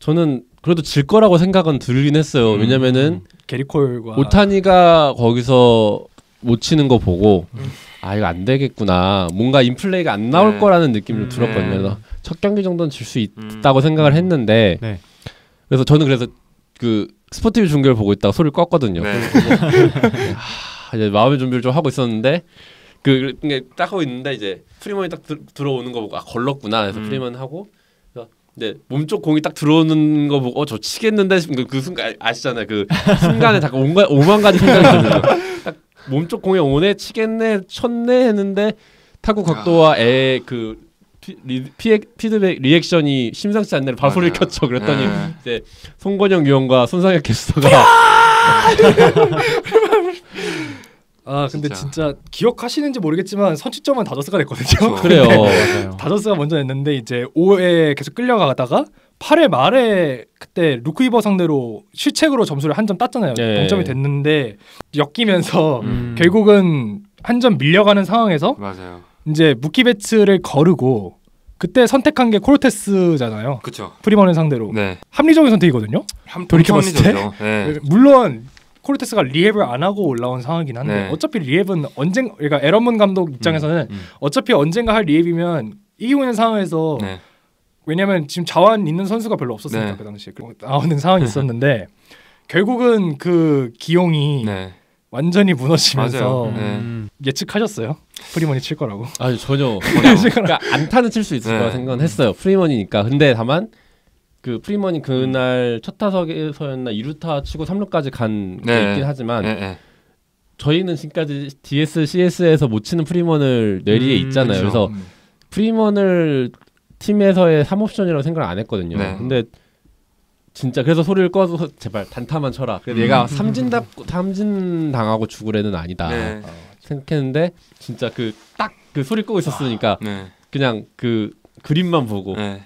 저는 그래도 질 거라고 생각은 들긴 했어요. 음. 왜냐면은 게리콜과 오타니가 거기서 못 치는 거 보고 음. 아 이거 안 되겠구나. 뭔가 인플레이가 안 나올 네. 거라는 느낌을 음. 들었거든요. 그첫 네. 경기 정도는 질수 음. 있다고 생각을 했는데 네. 그래서 저는 그래서 그 스포티비 중계를 보고 있다가 소리를 껐거든요. 네. 아, 이제 마음의 준비를 좀 하고 있었는데 그, 딱 하고 있는데 이제 프리먼이 딱 들, 어오는거 보고 아 걸렀구나 해서 음. 프리먼 하고 네, 몸쪽 공이 딱 들어오는 거 보고 어, 저 치겠는데 그, 그 순간 아, 아시잖아요. 그 순간에 잠깐 온갖 오만 가지 생각이 들어요. 딱 몸쪽 공에 오네 치겠네 쳤네 했는데 타구 각도와 아. 애그 피, 드백 리액션이 심상치 않네 바 소리를 켰죠 그랬더니 아. 이제 송건영 위원과 손상혁 캐스터가 아 근데 진짜, 진짜 기억하시는지 모르겠지만 선취점은 다저스가 됐거든요 그래요. 다저스가 먼저 냈는데 이제 5회 계속 끌려가다가 8회 말에 그때 루크 이버 상대로 실책으로 점수를 한 점 땄잖아요. 네. 동점이 됐는데 엮이면서 음. 결국은 한 점 밀려가는 상황에서 맞아요. 이제 무키 베츠를 거르고 그때 선택한 게 콜테스잖아요. 그렇죠. 프리먼을 상대로 네. 합리적인 선택이거든요. 함, 돌이켜봤을 때 네. 물론 콜리테스가 리앱을 안 하고 올라온 상황이긴 한데 네. 어차피 리앱은 언젠 그러니까 에런먼 감독 입장에서는 음, 음. 어차피 언젠가 할 리앱이면 이기고 있는 상황에서 네. 왜냐하면 지금 자원 있는 선수가 별로 없었으니까 네. 그 당시에 나오는 상황이 있었는데 결국은 그 기용이 네. 완전히 무너지면서 네. 음. 예측하셨어요? 프리머니칠 거라고? 아니 전혀. 그러니까 안타는 칠 수 있을 네. 거라 생각은 했어요. 프리머니니까 근데 다만 그 프리먼이 그날 음. 첫 타석에서였나 2루타 치고 3루까지 간 게 있긴 하지만 예, 예. 저희는 지금까지 DS, CS에서 못 치는 프리먼을 내리에 음, 있잖아요. 음, 그래서 음. 프리먼을 팀에서의 3옵션이라고 생각을 안 했거든요. 네. 근데 진짜 그래서 소리를 꺼서 제발 단타만 쳐라. 그래서 얘가 음. 삼진 답 삼진 당하고 죽으래는 아니다 네. 생각했는데 진짜 그 딱그 그 소리 꺼고 있었으니까 아, 네. 그냥 그 그림만 보고 네.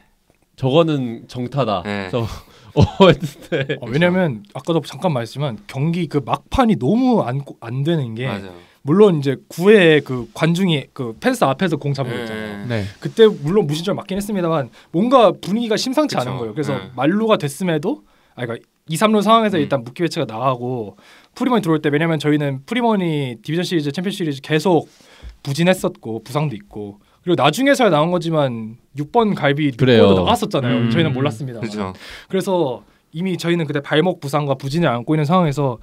저거는 정타다. 네. 저, 어, 했는 어, 왜냐면 아까도 잠깐 말했지만 경기 그 막판이 너무 안 안 되는 게 맞아요. 물론 이제 9회그 관중이 그 펜스 앞에서 공 잡은 네. 잖아요 네. 그때 물론 무신점 맞긴 했습니다만 뭔가 분위기가 심상치 그쵸. 않은 거예요. 그래서 네. 만루가 됐음에도 아 그러니까 2, 3루 상황에서 음. 일단 무키 외치가 나가고 프리먼이 들어올 때 왜냐면 저희는 프리먼이 디비전 시리즈 챔피언 시리즈 계속 부진했었고 부상도 있고 그리고 나중에서야 나온 거지만 6번 갈비 뉴포도 나왔었잖아요. 음. 저희는 몰랐습니다. 그렇 그래서 이미 저희는 그때 발목 부상과 부진을 안고 있는 상황에서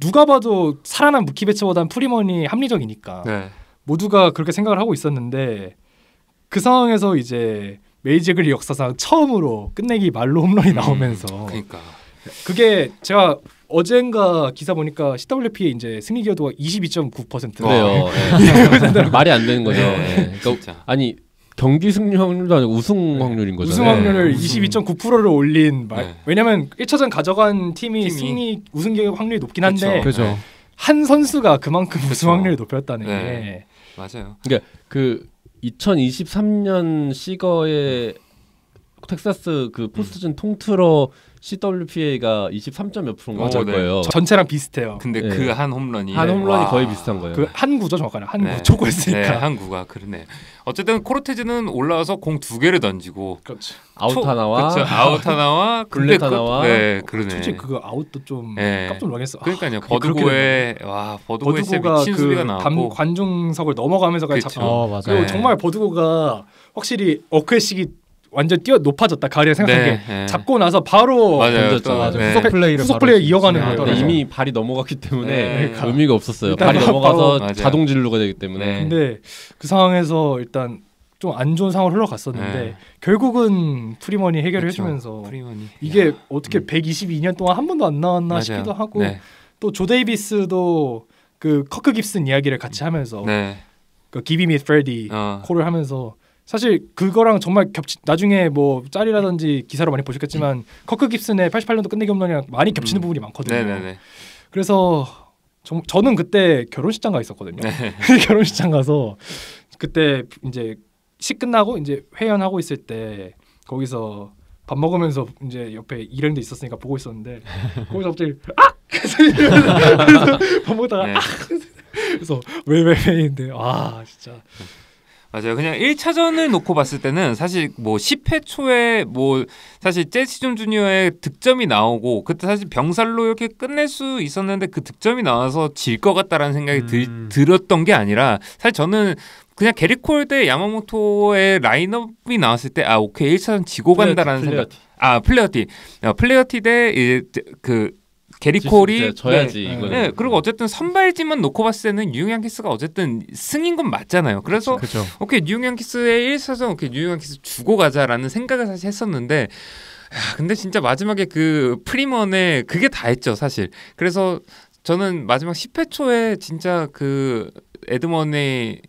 누가 봐도 살아난 무키베츠보다는 프리먼이 합리적이니까 네. 모두가 그렇게 생각을 하고 있었는데 그 상황에서 이제 메이지글리 역사상 처음으로 끝내기 말로 홈런이 음. 나오면서 음, 그러니까 그게 제가 어젠가 기사 보니까 CWP의 이제 승리 기여도가 22.9%. 그래요. 네. 네. 네. 말이 안 되는 거죠. 네. 네. 그러니까 아니 경기 승리 확률도 아니고 우승 확률인 거죠. 우승 확률을 네. 22.9%를 올린 말. 네. 왜냐면 1차전 가져간 팀이, 팀이. 승리 우승 확률이 높긴 한데 그쵸. 한 선수가 그만큼 그쵸. 확률을 높였다는 네. 게 맞아요. 그러니까 그 2023년 시거의 텍사스 그포스트전 음. 통틀어 CWPA가 23점 몇 프로인가 할 거예요. 네. 전체랑 비슷해요. 근데 네. 그한 홈런이 한 홈런이 와. 거의 비슷한 거예요. 그 한 구죠 정확하냐? 한 구초고 네. 했으니까. 네, 한 구가 그러네. 어쨌든 코르테즈는 올라와서 공 두 개를 던지고 그렇죠. 아웃 하나와 그렇죠. 아웃 하나와 블랙 그 하나와 그, 네 그러네. 솔직히 그거 아웃도 좀 깜짝 놀랐어. 그러니까요. 아, 버드고에 와 버드고에 미친 그 소리가 나고 관중석을 넘어가면서까지 잡고. 어, 맞아요. 정말 버드고가 확실히 어크의식이 완전 뛰어 높아졌다 가을에 생각한 게 네, 네. 잡고 나서 바로 던졌죠. 네. 후속 플레이를 후속 플레이 이어가는 거더 이미 발이 넘어갔기 때문에 그 의미가 없었어요. 발이 넘어가서 자동 진로가 되기 때문에. 근데 그 상황에서 일단 좀 안 좋은 상황으 흘러갔었는데 결국은 프리머니 해결을 그렇 해주면서 프리머니. 이게 야. 어떻게 음. 122년 동안 한 번도 안 나왔나 맞아요. 싶기도 하고 또 조 데이비스도 그 커크 깁슨 이야기를 같이 하면서 그 기비 및 프레디 어. 코를 하면서 사실 그거랑 정말 겹치 나중에 뭐 짤이라든지 기사로 많이 보셨겠지만 음. 커크 깁슨의 88년도 끝내기 홈런이랑 많이 겹치는 음. 부분이 많거든요. 네네네. 그래서 정, 저는 그때 결혼식장 가 있었거든요. 네. 결혼식장 가서 그때 이제 시 끝나고 이제 회연하고 있을 때 거기서 밥 먹으면서 이제 옆에 일행도 있었으니까 보고 있었는데 거기서 갑자기 아! 그래서 밥 먹다가 네. 아! 그래서 왜왜 왜, 왜 인데 아 진짜 맞아요. 그냥 1차전을 놓고 봤을 때는 사실 뭐 10회 초에 뭐 사실 제시존 주니어의 득점이 나오고 그때 사실 병살로 이렇게 끝낼 수 있었는데 그 득점이 나와서 질 것 같다라는 생각이 음. 들, 들었던 게 아니라 사실 저는 그냥 게리콜 대 야마모토의 라인업이 나왔을 때 아 오케이 1차전 지고 간다라는 플레어티, 플레어티. 생각 아 플레어티 어, 플레어티 대그 게리콜이 져야지 네, 네, 그리고 어쨌든 선발진만 놓고 봤을 때는 뉴욕 양키스가 어쨌든 승인 건 맞잖아요. 그래서 그쵸. 그렇죠. 그렇죠. 오케이 뉴욕 양키스의 1사전 오케이 뉴욕 키스 주고 가자라는 생각을 사실 했었는데 야, 근데 진짜 마지막에 그 프리먼에 그게 다 했죠, 사실. 그래서 저는 마지막 10회 초에 진짜 그 에드먼의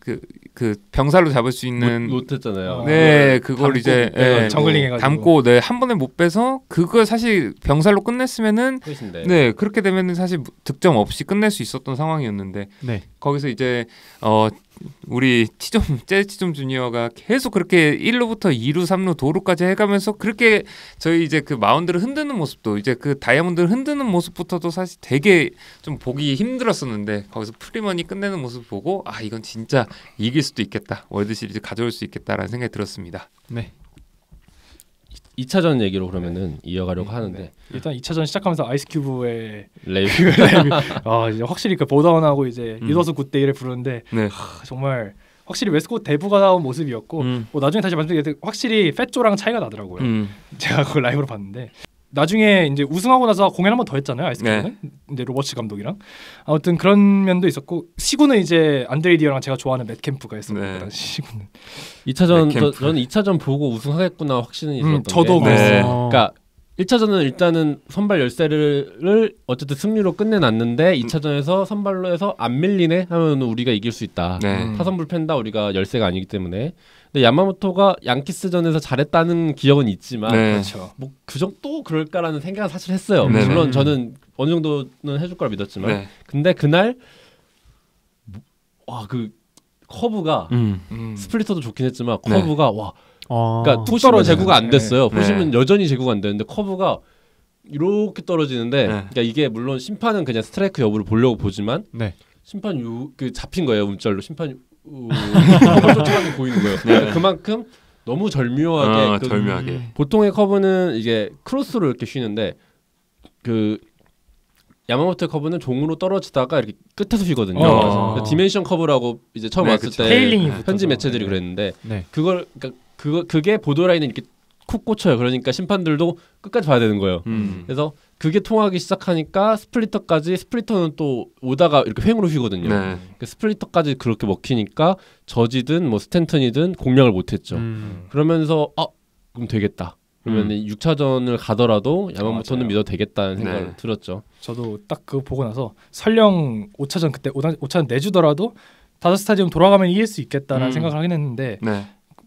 그그 병살로 잡을 수 있는 못, 했잖아요 아, 네, 그걸 이제 네, 예, 뭐 정글링 해가지고 담고 네, 한 번에 못 빼서 그걸 사실 병살로 끝냈으면은 네, 그렇게 되면은 사실 득점 없이 끝낼 수 있었던 상황이었는데 네. 거기서 이제 어 우리 치점 재치점 주니어가 계속 그렇게 1루부터 2루, 3루, 도루까지 해가면서 그렇게 저희 이제 그 마운드를 흔드는 모습도 이제 그 다이아몬드를 흔드는 모습부터도 사실 되게 좀 보기 힘들었었는데 거기서 프리먼이 끝내는 모습 보고 아 이건 진짜 이길 수도 있겠다 월드 시리즈 가져올 수 있겠다라는 생각이 들었습니다. 네, 2차전 얘기로 그러면은 네. 이어가려고 하는데 네. 일단 2차전 시작하면서 아이스큐브의 레이브 그 아 이제 확실히 그 보다운하고 이제 유도수 음. 스 굿데이를 부르는데 네. 하, 정말 확실히 웨스코 대부가 나온 모습이었고 음. 뭐 나중에 다시 봤을 때 확실히 팻조랑 차이가 나더라고요. 음. 제가 그걸 라이브로 봤는데 나중에 이제 우승하고 나서 공연 한번 더 했잖아요 아이스크림은 네. 이제 로버츠 감독이랑 아무튼 그런 면도 있었고 시구는 이제 안드레디어랑 제가 좋아하는 맷 캠프가 했었고 네. 그 시구는 2차전 저, 저는 2차전 보고 우승하겠구나 확신이 음, 있었던 음, 저도 게. 네. 그니까 그러니까 1차전은 일단은 선발 열세를 어쨌든 승리로 끝내놨는데 2차전에서 선발로 해서 안 밀리네 하면 우리가 이길 수 있다. 네. 음. 타선불 팬다 우리가 열세가 아니기 때문에 근데 야마모토가 양키스전에서 잘했다는 기억은 있지만 네. 그렇죠. 뭐그 정도 그럴까라는 생각은 사실 했어요. 음. 네 물론 저는 어느 정도는 해줄 거라 믿었지만 네. 근데 그날 뭐, 와그 커브가 음. 음. 스플리터도 좋긴 했지만 네. 커브가 아. 그러니까 네. 와 그러니까 투 떨어 제구가 안 됐어요. 보시면 네. 여전히 제구가 안 되는데 커브가 이렇게 떨어지는데 네. 그러니까 이게 물론 심판은 그냥 스트라이크 여부를 보려고 보지만 심판 유, 그 잡힌 거예요 음절로 심판 커버 음. 쫓아가는 보이는 거예요. 그 네. 그만큼 너무 절묘하게, 어, 그 절묘하게. 음. 보통의 커브는 이제 크로스로 이렇게 쉬는데 그 야마모토 커브는 종으로 떨어지다가 이렇게 끝에서 휘거든요. 어. 그 디멘션 커브라고 이제 처음 네, 왔을 그쵸. 때 테일링이 현지 네. 매체들이 네. 그랬는데 네. 그걸 그러니까 그거 그게 보도라인은 이렇게 쿡 꽂혀요. 그러니까 심판들도 끝까지 봐야 되는 거예요. 음. 그래서 그게 통하기 시작하니까 스플리터까지 스플리터는 또 오다가 이렇게 횡으로 휘거든요. 네. 그 스플리터까지 그렇게 먹히니까 저지든 뭐 스탠턴이든 공략을 못했죠. 음. 그러면서 아 그럼 되겠다. 그러면 음. 6차전을 가더라도 야마모토는 아 믿어도 되겠다는 네. 생각을 네. 들었죠. 저도 딱 그거 보고 나서 설령 5차전 그때 5차전 내주더라도 다섯 스타디움 돌아가면 이길 수 있겠다라는 음. 생각을 하긴 했는데 네.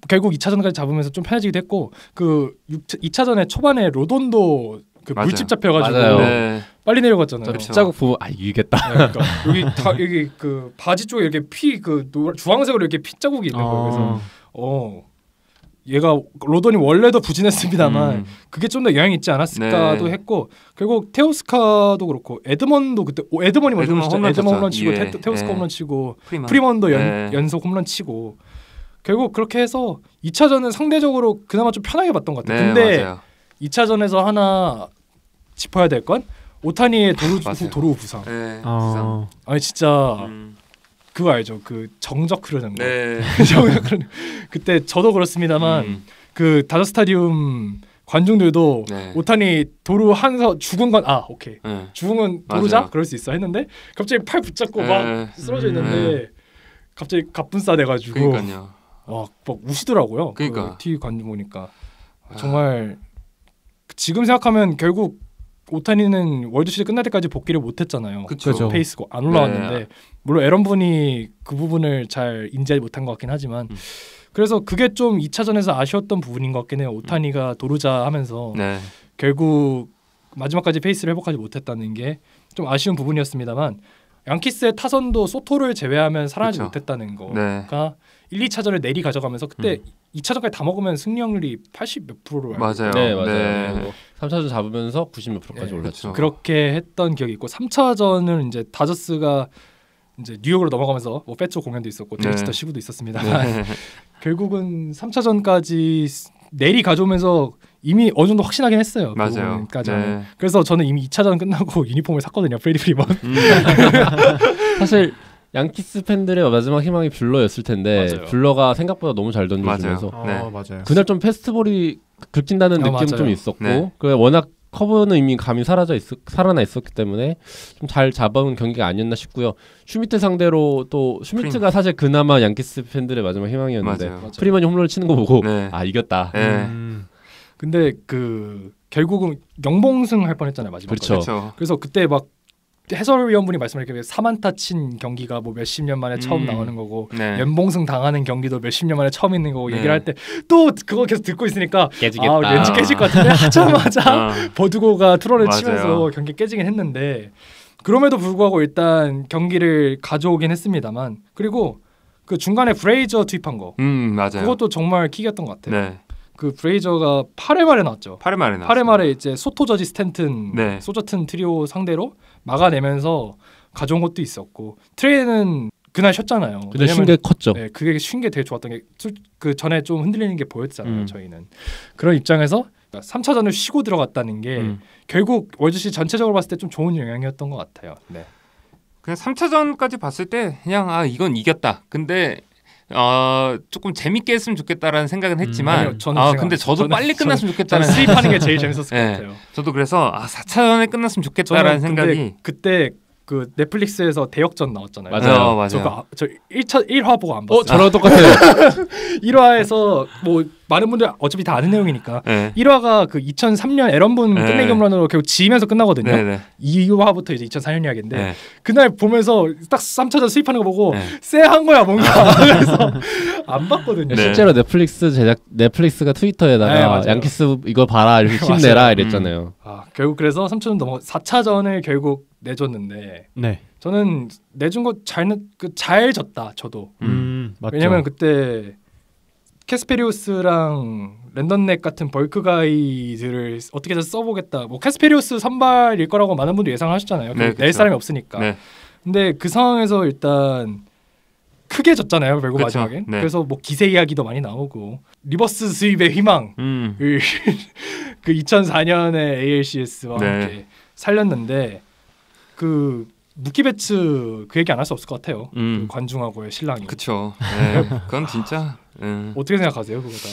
결국 2차전까지 잡으면서 좀 편해지기도 했고 그 6차, 2차전에 초반에 로돈도 그 맞아요. 물집 잡혀가지고 네. 빨리 내려갔잖아요. 자국 보고 아이기다 네, 그러니까 여기 다 여기 그 바지 쪽에 이렇게 피그 주황색으로 이렇게 피 자국이 있는 거예요. 그래서 아. 어 얘가 로돈이 원래도 부진했습니다만 음. 그게 좀 더영향 있지 않았을까도 네. 했고 결국 테오스카도 그렇고 에드먼도 그때 에드먼이 먼저 에드먼 홈런, 치고 예. 테, 오스카 예. 홈런 치고 프리먼. 도 연, 예. 연속 홈런 치고 결국 그렇게 해서 2차전은 상대적으로 그나마 좀 편하게 봤던 것 같아요. 네, 근데 맞아요. 2차전에서 하나 짚어야 될 건 오타니의 도루 부, 아, 도루 부상. 네, 아. 부상. 아니 진짜 음. 그거 알죠? 그 정적 크루는 거. 네. 정적 그때 저도 그렇습니다만 음. 그 다저 스타디움 관중들도 네. 오타니 도루 한서 죽은 건아 오케이 네. 죽은 건 도루자 맞아요. 그럴 수 있어 했는데 갑자기 팔 붙잡고 네. 막 쓰러져 있는데 네. 갑자기 갑분싸 돼가지고 그러니까요. 와, 어, 막 우시더라고요. 그 그러니까 그 TV 관중 보니까 아. 정말 아... 지금 생각하면 결국 오타니는 월드 시리즈 끝날 때까지 복귀를 못했잖아요. 그렇죠. 그 페이스고 안 올라왔는데 네. 물론 에런 분이 그 부분을 잘 인지 못한 것 같긴 하지만 음. 그래서 그게 좀 2차전에서 아쉬웠던 부분인 것 같긴 해요. 오타니가 음. 도루자 하면서 네. 결국 마지막까지 페이스를 회복하지 못했다는 게 좀 아쉬운 부분이었습니다만 양키스의 타선도 소토를 제외하면 살아나지 그쵸. 못했다는 거가 네. 1, 2차전을 내리 가져가면서 그때 음. 2차전까지 다 먹으면 승리률이 80 몇 프로로 맞아요. 네, 맞아요. 네. 3차전 잡으면서 90 몇 프로까지 네, 올랐죠. 그렇게 했던 기억이 있고 3차전은 이제 다저스가 이제 뉴욕으로 넘어가면서 뭐 패초 공연도 있었고 데이지터 네. 시구도 있었습니다. 네. 결국은 3차전까지 내리 가져오면서 이미 어느 정도 확신하긴 했어요. 그 맞아요. 네. 그래서 저는 이미 2차전 끝나고 유니폼을 샀거든요. 프레디 프리먼. 음. 사실 양키스 팬들의 마지막 희망이 뷰러였을 텐데 맞아요. 뷰러가 생각보다 너무 잘 던져주면서 맞아요. 네. 어, 맞아요. 그날 좀 패스트볼이 긁힌다는 아, 느낌 좀 있었고 네. 그 워낙 커브는 이미 감이 사라져 있 살아나 있었기 때문에 좀 잘 잡아온 경기가 아니었나 싶고요. 슈미트 상대로 또 슈미트가 프림. 사실 그나마 양키스 팬들의 마지막 희망이었는데 프리먼이 홈런을 치는 거 보고 네. 아 이겼다. 네. 음. 근데 그 결국은 영봉승 할 뻔했잖아요 마지막에. 그렇죠. 그렇죠. 그래서 그때 막 해설위원분이 말씀하셨게 사만타 친 경기가 뭐 몇십 년 만에 처음 음. 나오는 거고 네. 연봉승 당하는 경기도 몇 십 년 만에 처음 있는 거고 네. 얘기를 할 때 또 그거 계속 듣고 있으니까 깨지겠다. 아 왠지 깨질 것 같은데 하자마자 어. 버두고가 트롤을 맞아요. 치면서 경기 깨지긴 했는데 그럼에도 불구하고 일단 경기를 가져오긴 했습니다만 그리고 그 중간에 브레이저 투입한 거 음, 맞아요. 그것도 정말 키이던것 같아요. 네. 그 브레이저가 8회 말에 나왔죠. 8회 말에 나왔 8회 말에 이제 소토저지 스탠튼, 네. 소저튼 트리오 상대로 막아내면서 가져온 것도 있었고 트레이는 그날 쉬었잖아요. 근데 쉰게 컸죠. 네, 그게 쉰 게 되게 좋았던 게 그 전에 좀 흔들리는 게 보였잖아요. 음. 저희는 그런 입장에서 3차전을 쉬고 들어갔다는 게 음. 결국 월드시 전체적으로 봤을 때 좀 좋은 영향이었던 것 같아요. 네. 그냥 3차전까지 봤을 때 그냥 아 이건 이겼다. 근데 어, 조금 재밌게 했으면 좋겠다라는 생각은 음, 했지만 음, 아니요, 저는 아, 근데 저도 빨리 끝났으면 좋겠다는 수입하는 게 제일 재밌었을 네, 것 같아요. 저도 그래서 아 4차전에 끝났으면 좋겠다라는 생각이 그때 그 넷플릭스에서 대역전 나왔잖아요. 맞아요, 네. 맞아요. 아, 저, 그, 저 1차 1화 보고 안 어, 봤어요. 어, 저랑 똑같아요. 1화에서 뭐 많은 분들 어차피 다 아는 아, 내용이니까 네. 예. 1화가 그 2003년 에런분 네. 끝내기 홈런으로 결국 지면서 끝나거든요. 네, 2화부터 이제 2004년 이야기인데 예. 그날 보면서 딱 3차전 수입하는 거 보고 쎄한 거야 뭔가 아. 그래서 안 봤거든요. 네. 실제로 넷플릭스 제작 넷플릭스가 트위터에다가 네, 양키스 이거 봐라 이렇게 힘내라 이랬잖아요. 음. 아 결국 그래서 3차전 넘어 4차전을 결국 내줬는데 네. 저는 내준 거잘잘 그 졌다 저도. 음, 왜냐면 그때 캐스페리우스랑 랜덤넥 같은 벌크 가이들를 어떻게 해서 써보겠다. 뭐 캐스페리우스 선발일 거라고 많은 분들이 예상하셨잖아요. 네, 그 낼 사람이 없으니까. 네. 근데 그 상황에서 일단 크게 졌잖아요. 결국 마지막엔. 네. 그래서 뭐 기세 이야기도 많이 나오고 리버스 수입의 희망. 음. 그 2004년에 ALCS와 네. 함께 살렸는데 그 무키 베츠 그 얘기 안 할 수 없을 것 같아요. 음. 그 관중하고의 신랑이. 그쵸. 네. 그건 진짜 음. 어떻게 생각하세요 그거다?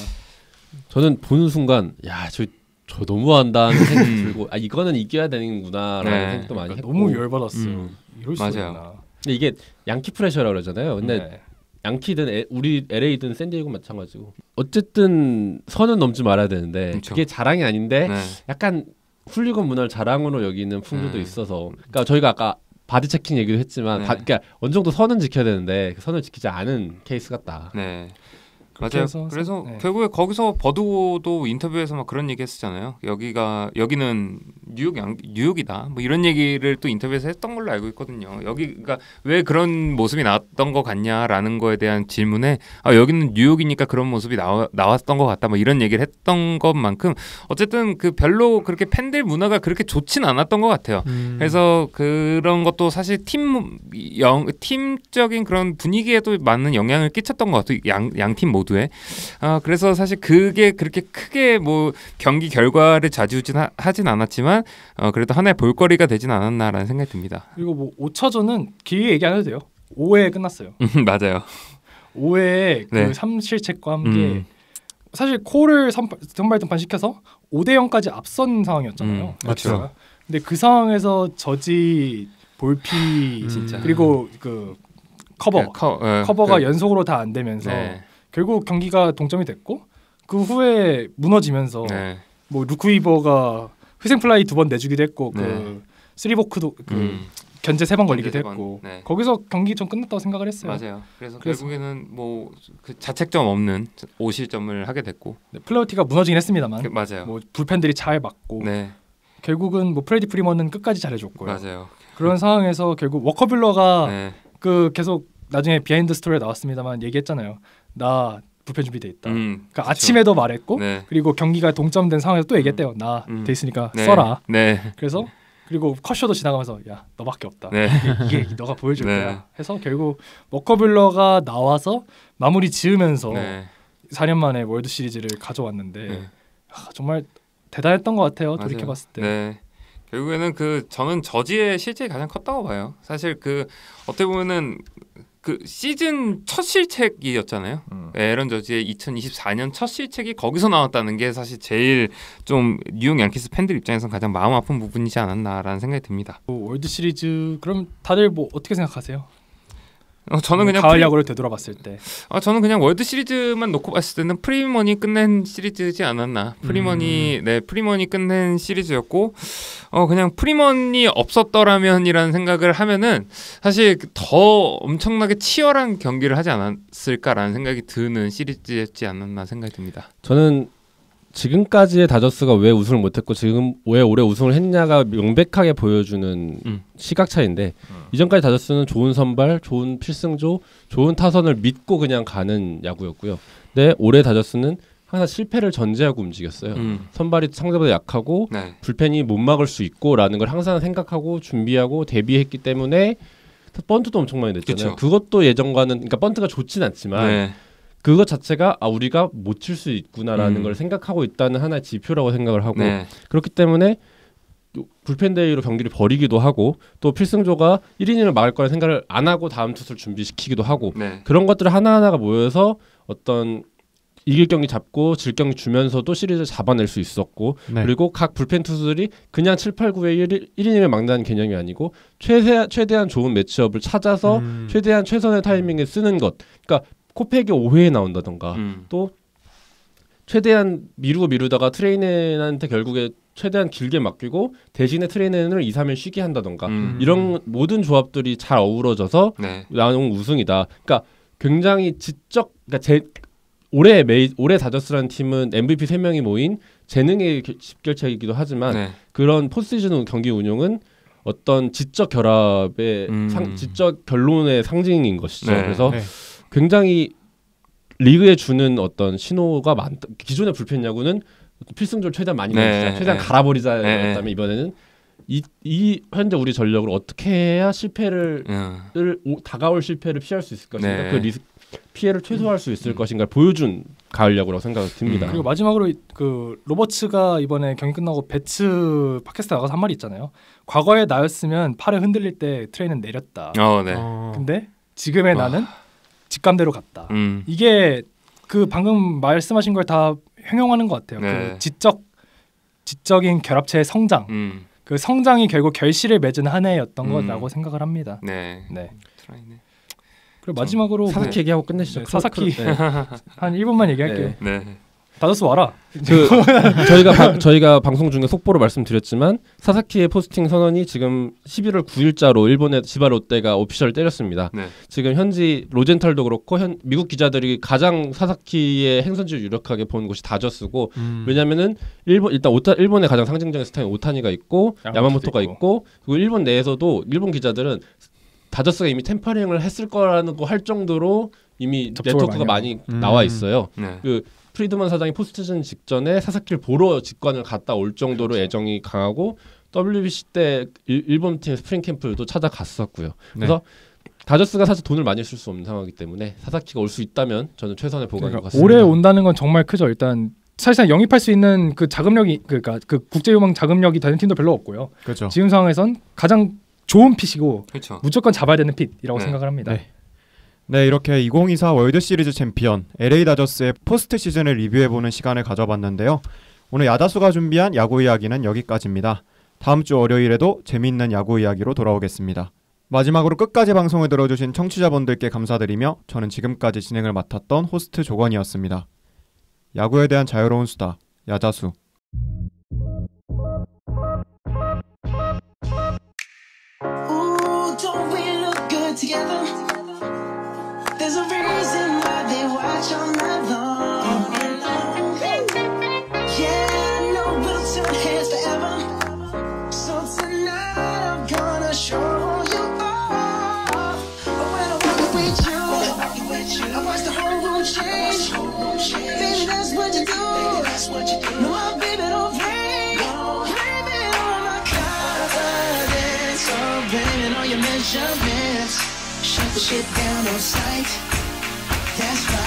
저는 보는 순간 야저 저 너무한다 는생각 들고 아 이거는 이겨야 되는구나라는 네. 생각도 많이 그러니까 했고 너무 열받았어요. 음. 이럴 맞아요. 있 근데 이게 양키 프레셔라고 그러잖아요. 근데 네. 양키든 에, 우리 LA든 샌디에고 마찬가지고 어쨌든 선은 넘지 말아야 되는데 그쵸. 그게 자랑이 아닌데 네. 약간 훌리건 문화를 자랑으로 여기는 풍조도 네. 있어서 그러니까 저희가 아까 바디 체킹 얘기도 했지만 네. 바, 그러니까 어느 정도 선은 지켜야 되는데 그 선을 지키지 않은 케이스 같다. 네. 맞아요. 해서, 그래서 네. 결국에 거기서 버드도 인터뷰에서 막 그런 얘기 했었잖아요. 여기가 여기는 뉴욕 양, 뉴욕이다. 뭐 이런 얘기를 또 인터뷰에서 했던 걸로 알고 있거든요. 여기가 왜 그런 모습이 나왔던 것 같냐라는 거에 대한 질문에 아 여기는 뉴욕이니까 그런 모습이 나 나왔던 것 같다. 뭐 이런 얘기를 했던 것만큼 어쨌든 그 별로 그렇게 팬들 문화가 그렇게 좋진 않았던 것 같아요. 음. 그래서 그런 것도 사실 팀 영, 팀적인 그런 분위기에도 많은 영향을 끼쳤던 것 같아요. 양양팀 모두. 모두에. 아, 그래서 사실 그게 그렇게 크게 뭐 경기 결과를 좌지우지 하진 않았지만 어, 그래도 하나의 볼거리가 되진 않았나라는 생각이 듭니다. 그리고 뭐 5차전은 길게 얘기 안 해도 돼요. 5회에 끝났어요. 음, 맞아요. 5회에 그 네. 3실책과 함께 음. 사실 코를 선발 등판 시켜서 5대 0까지 앞선 상황이었잖아요. 음, 맞죠. 그렇죠. 근데 그 상황에서 저지 볼피 음, 그리고 그 커버 네, 커, 어, 버가 그, 연속으로 다 안 되면서 네. 결국 경기가 동점이 됐고 그 후에 무너지면서 네. 뭐루크위버가 회생 플라이 두 번 내주기도 했고 그 네. 그 쓰리보크도 그 음. 견제 세 번 걸리기도 했고 네. 거기서 경기 좀 끝났다고 생각을 했어요. 맞아요. 그래서, 그래서 결국에는 뭐 그 자책점 없는 오실점을 하게 됐고 네, 플라우티가 무너지긴 했습니다만 그, 맞아요. 뭐 불펜들이 잘 맞고 네. 결국은 뭐 프레디 프리먼은 끝까지 잘해줬고요. 맞아요. 그런 그 상황에서 결국 워커빌러가 네. 그 계속 나중에 비하인드 스토리에 나왔습니다만 얘기했잖아요. 나 부패 준비돼 있다. 음, 그러니까 아침에도 말했고 네. 그리고 경기가 동점된 상황에서 또 얘기했대요. 음. 나돼 음. 있으니까 네. 써라. 네. 그래서 그리고 컷쇼도 지나가면서 야 너밖에 없다. 네. 이게, 이게, 너가 보여줄 네. 거야. 해서 결국 머커블러가 나와서 마무리 지으면서 4년 만에 월드 시리즈를 가져왔는데 아, 정말 대단했던 것 같아요. 돌이켜봤을 때. 결국에는 그 저는 저지의 실질이 가장 컸다고 봐요. 사실 그 어떻게 보면은 그 시즌 첫 실책이었잖아요. 음. 에런 저지의 2024년 첫 실책이 거기서 나왔다는 게 사실 제일 좀 뉴욕 양키스 팬들 입장에선 가장 마음 아픈 부분이지 않았나라는 생각이 듭니다. 뭐 월드 시리즈 그럼 다들 뭐 어떻게 생각하세요? 어, 저는 그냥 가을 프리... 야구를 되돌아봤을 때. 아 저는 그냥 월드 시리즈만 놓고 봤을 때는 프리머니 끝낸 시리즈지 않았나. 프리머니 음. 네 프리머니 끝낸 시리즈였고 어 그냥 프리머니 없었더라면이라는 생각을 하면은 사실 더 엄청나게 치열한 경기를 하지 않았을까라는 생각이 드는 시리즈였지 않았나 생각이 듭니다. 저는 지금까지의 다저스가 왜 우승을 못했고 지금 왜 올해 우승을 했냐가 명백하게 보여주는 음. 시각 차인데 음. 어. 이전까지 다저스는 좋은 선발, 좋은 필승조, 좋은 타선을 믿고 그냥 가는 야구였고요. 근데 올해 다저스는 항상 실패를 전제하고 움직였어요. 음. 선발이 상대보다 약하고 네. 불펜이 못 막을 수 있고라는 걸 항상 생각하고 준비하고 대비했기 때문에 번트도 엄청 많이 냈잖아요. 그쵸. 그것도 예전과는 그러니까 번트가 좋진 않지만. 네. 그것 자체가 아 우리가 못 칠 수 있구나라는 음. 걸 생각하고 있다는 하나의 지표라고 생각을 하고 네. 그렇기 때문에 불펜대이로 경기를 벌이기도 하고 또 필승조가 1인을 막을 거라 생각을 안 하고 다음 투수를 준비시키기도 하고 네. 그런 것들 하나하나가 모여서 어떤 이길 경기 잡고 질 경기 주면서도 시리즈를 잡아낼 수 있었고 네. 그리고 각 불펜 투수들이 그냥 7, 8, 9에 1, 1인을 막는 개념이 아니고 최대, 최대한 좋은 매치업을 찾아서 음. 최대한 최선의 타이밍에 쓰는 것 그러니까 코펙기 5회에 나온다던가 음. 또 최대한 미루고 미루다가 트레이넨한테 결국에 최대한 길게 맡기고 대신에 트레이넨을 2, 3일 쉬게 한다던가 음. 이런 모든 조합들이 잘 어우러져서 네. 나온 우승이다. 그러니까 굉장히 지적 그러니까 제 올해 메이 올해 다저스라는 팀은 MVP 3명이 모인 재능의 집결체이기도 하지만 네. 그런 포스시즌 경기 운영은 어떤 지적 결합의 음. 상, 지적 결론의 상징인 것이죠. 네. 그래서 네. 굉장히 리그에 주는 어떤 신호가 많다. 기존의 불펜 야구는 필승조를 최대한 많이 내주자, 네, 최대한 네. 갈아버리자였다면 네, 네. 이번에는 이, 이 현재 우리 전력을 어떻게 해야 실패를 네. 오, 다가올 실패를 피할 수 있을 것인가, 그 리스, 피해를 최소화할 수 있을 음. 것인가 보여준 가을 야구라고 생각이 듭니다. 음. 그리고 마지막으로 그 로버츠가 이번에 경기 끝나고 배츠 팟캐스트 나가서 한 말이 있잖아요. 과거의 나였으면 팔을 흔들릴 때 트레이는 내렸다. 어, 네. 어. 근데 지금의 와. 아. 나는 직감대로 갔다. 음. 이게 그 방금 말씀하신 걸 다 형용하는 것 같아요. 그 네. 그 지적 지적인 결합체의 성장. 음. 그 성장이 결국 결실을 맺은 한 해였던 음. 거라고 생각을 합니다. 네. 네. 트라이네. 그리고 마지막으로 사사키 네. 얘기하고 끝내시죠. 네, 사사키 네. 한 1분만 얘기할게요. 네. 네. 다저스 와라. 그 저희가 바, 저희가 방송 중에 속보로 말씀드렸지만 사사키의 포스팅 선언이 지금 11월 9일자로 일본의 지바 롯데가 오피셜 을 때렸습니다. 네. 지금 현지 로젠탈도 그렇고 현, 미국 기자들이 가장 사사키의 행선지를 유력하게 본 곳이 다저스고 음. 왜냐면은 하 일본 일단 오타, 일본의 가장 상징적인 스타인 오타니가 있고 야마모토가 있고. 있고 그리고 일본 내에서도 일본 기자들은 다저스가 이미 템퍼링을 했을 거라는 거 할 정도로 이미 네트워크가 많이, 많이 나와 음. 있어요. 음. 네. 그 프리드먼 사장이 포스트시즌 직전에 사사키를 보러 직관을 갔다 올 정도로 그렇죠. 애정이 강하고 WBC 때 일본 팀 스프링 캠프도 찾아갔었고요. 네. 그래서 다저스가 사실 돈을 많이 쓸 수 없는 상황이기 때문에 사사키가 올 수 있다면 저는 최선의 보강인 그러니까 것 같습니다. 올해 온다는 건 정말 크죠. 일단 사실상 영입할 수 있는 그 자금력이 그러니까 그 국제유망 자금력이 되는 팀도 별로 없고요. 그렇죠. 지금 상황에선 가장 좋은 핏이고 그렇죠. 무조건 잡아야 되는 핏이라고 네. 생각을 합니다. 네. 네, 이렇게 2024 월드 시리즈 챔피언 LA 다저스의 포스트 시즌을 리뷰해 보는 시간을 가져봤는데요. 오늘 야다수가 준비한 야구 이야기는 여기까지입니다. 다음 주 월요일에도 재미있는 야구 이야기로 돌아오겠습니다. 마지막으로 끝까지 방송을 들어주신 청취자분들께 감사드리며 저는 지금까지 진행을 맡았던 호스트 조건이었습니다. 야구에 대한 자유로운 수다, 야자수. Ooh, There's a reason why they watch all night long. shit down on sight. That's right.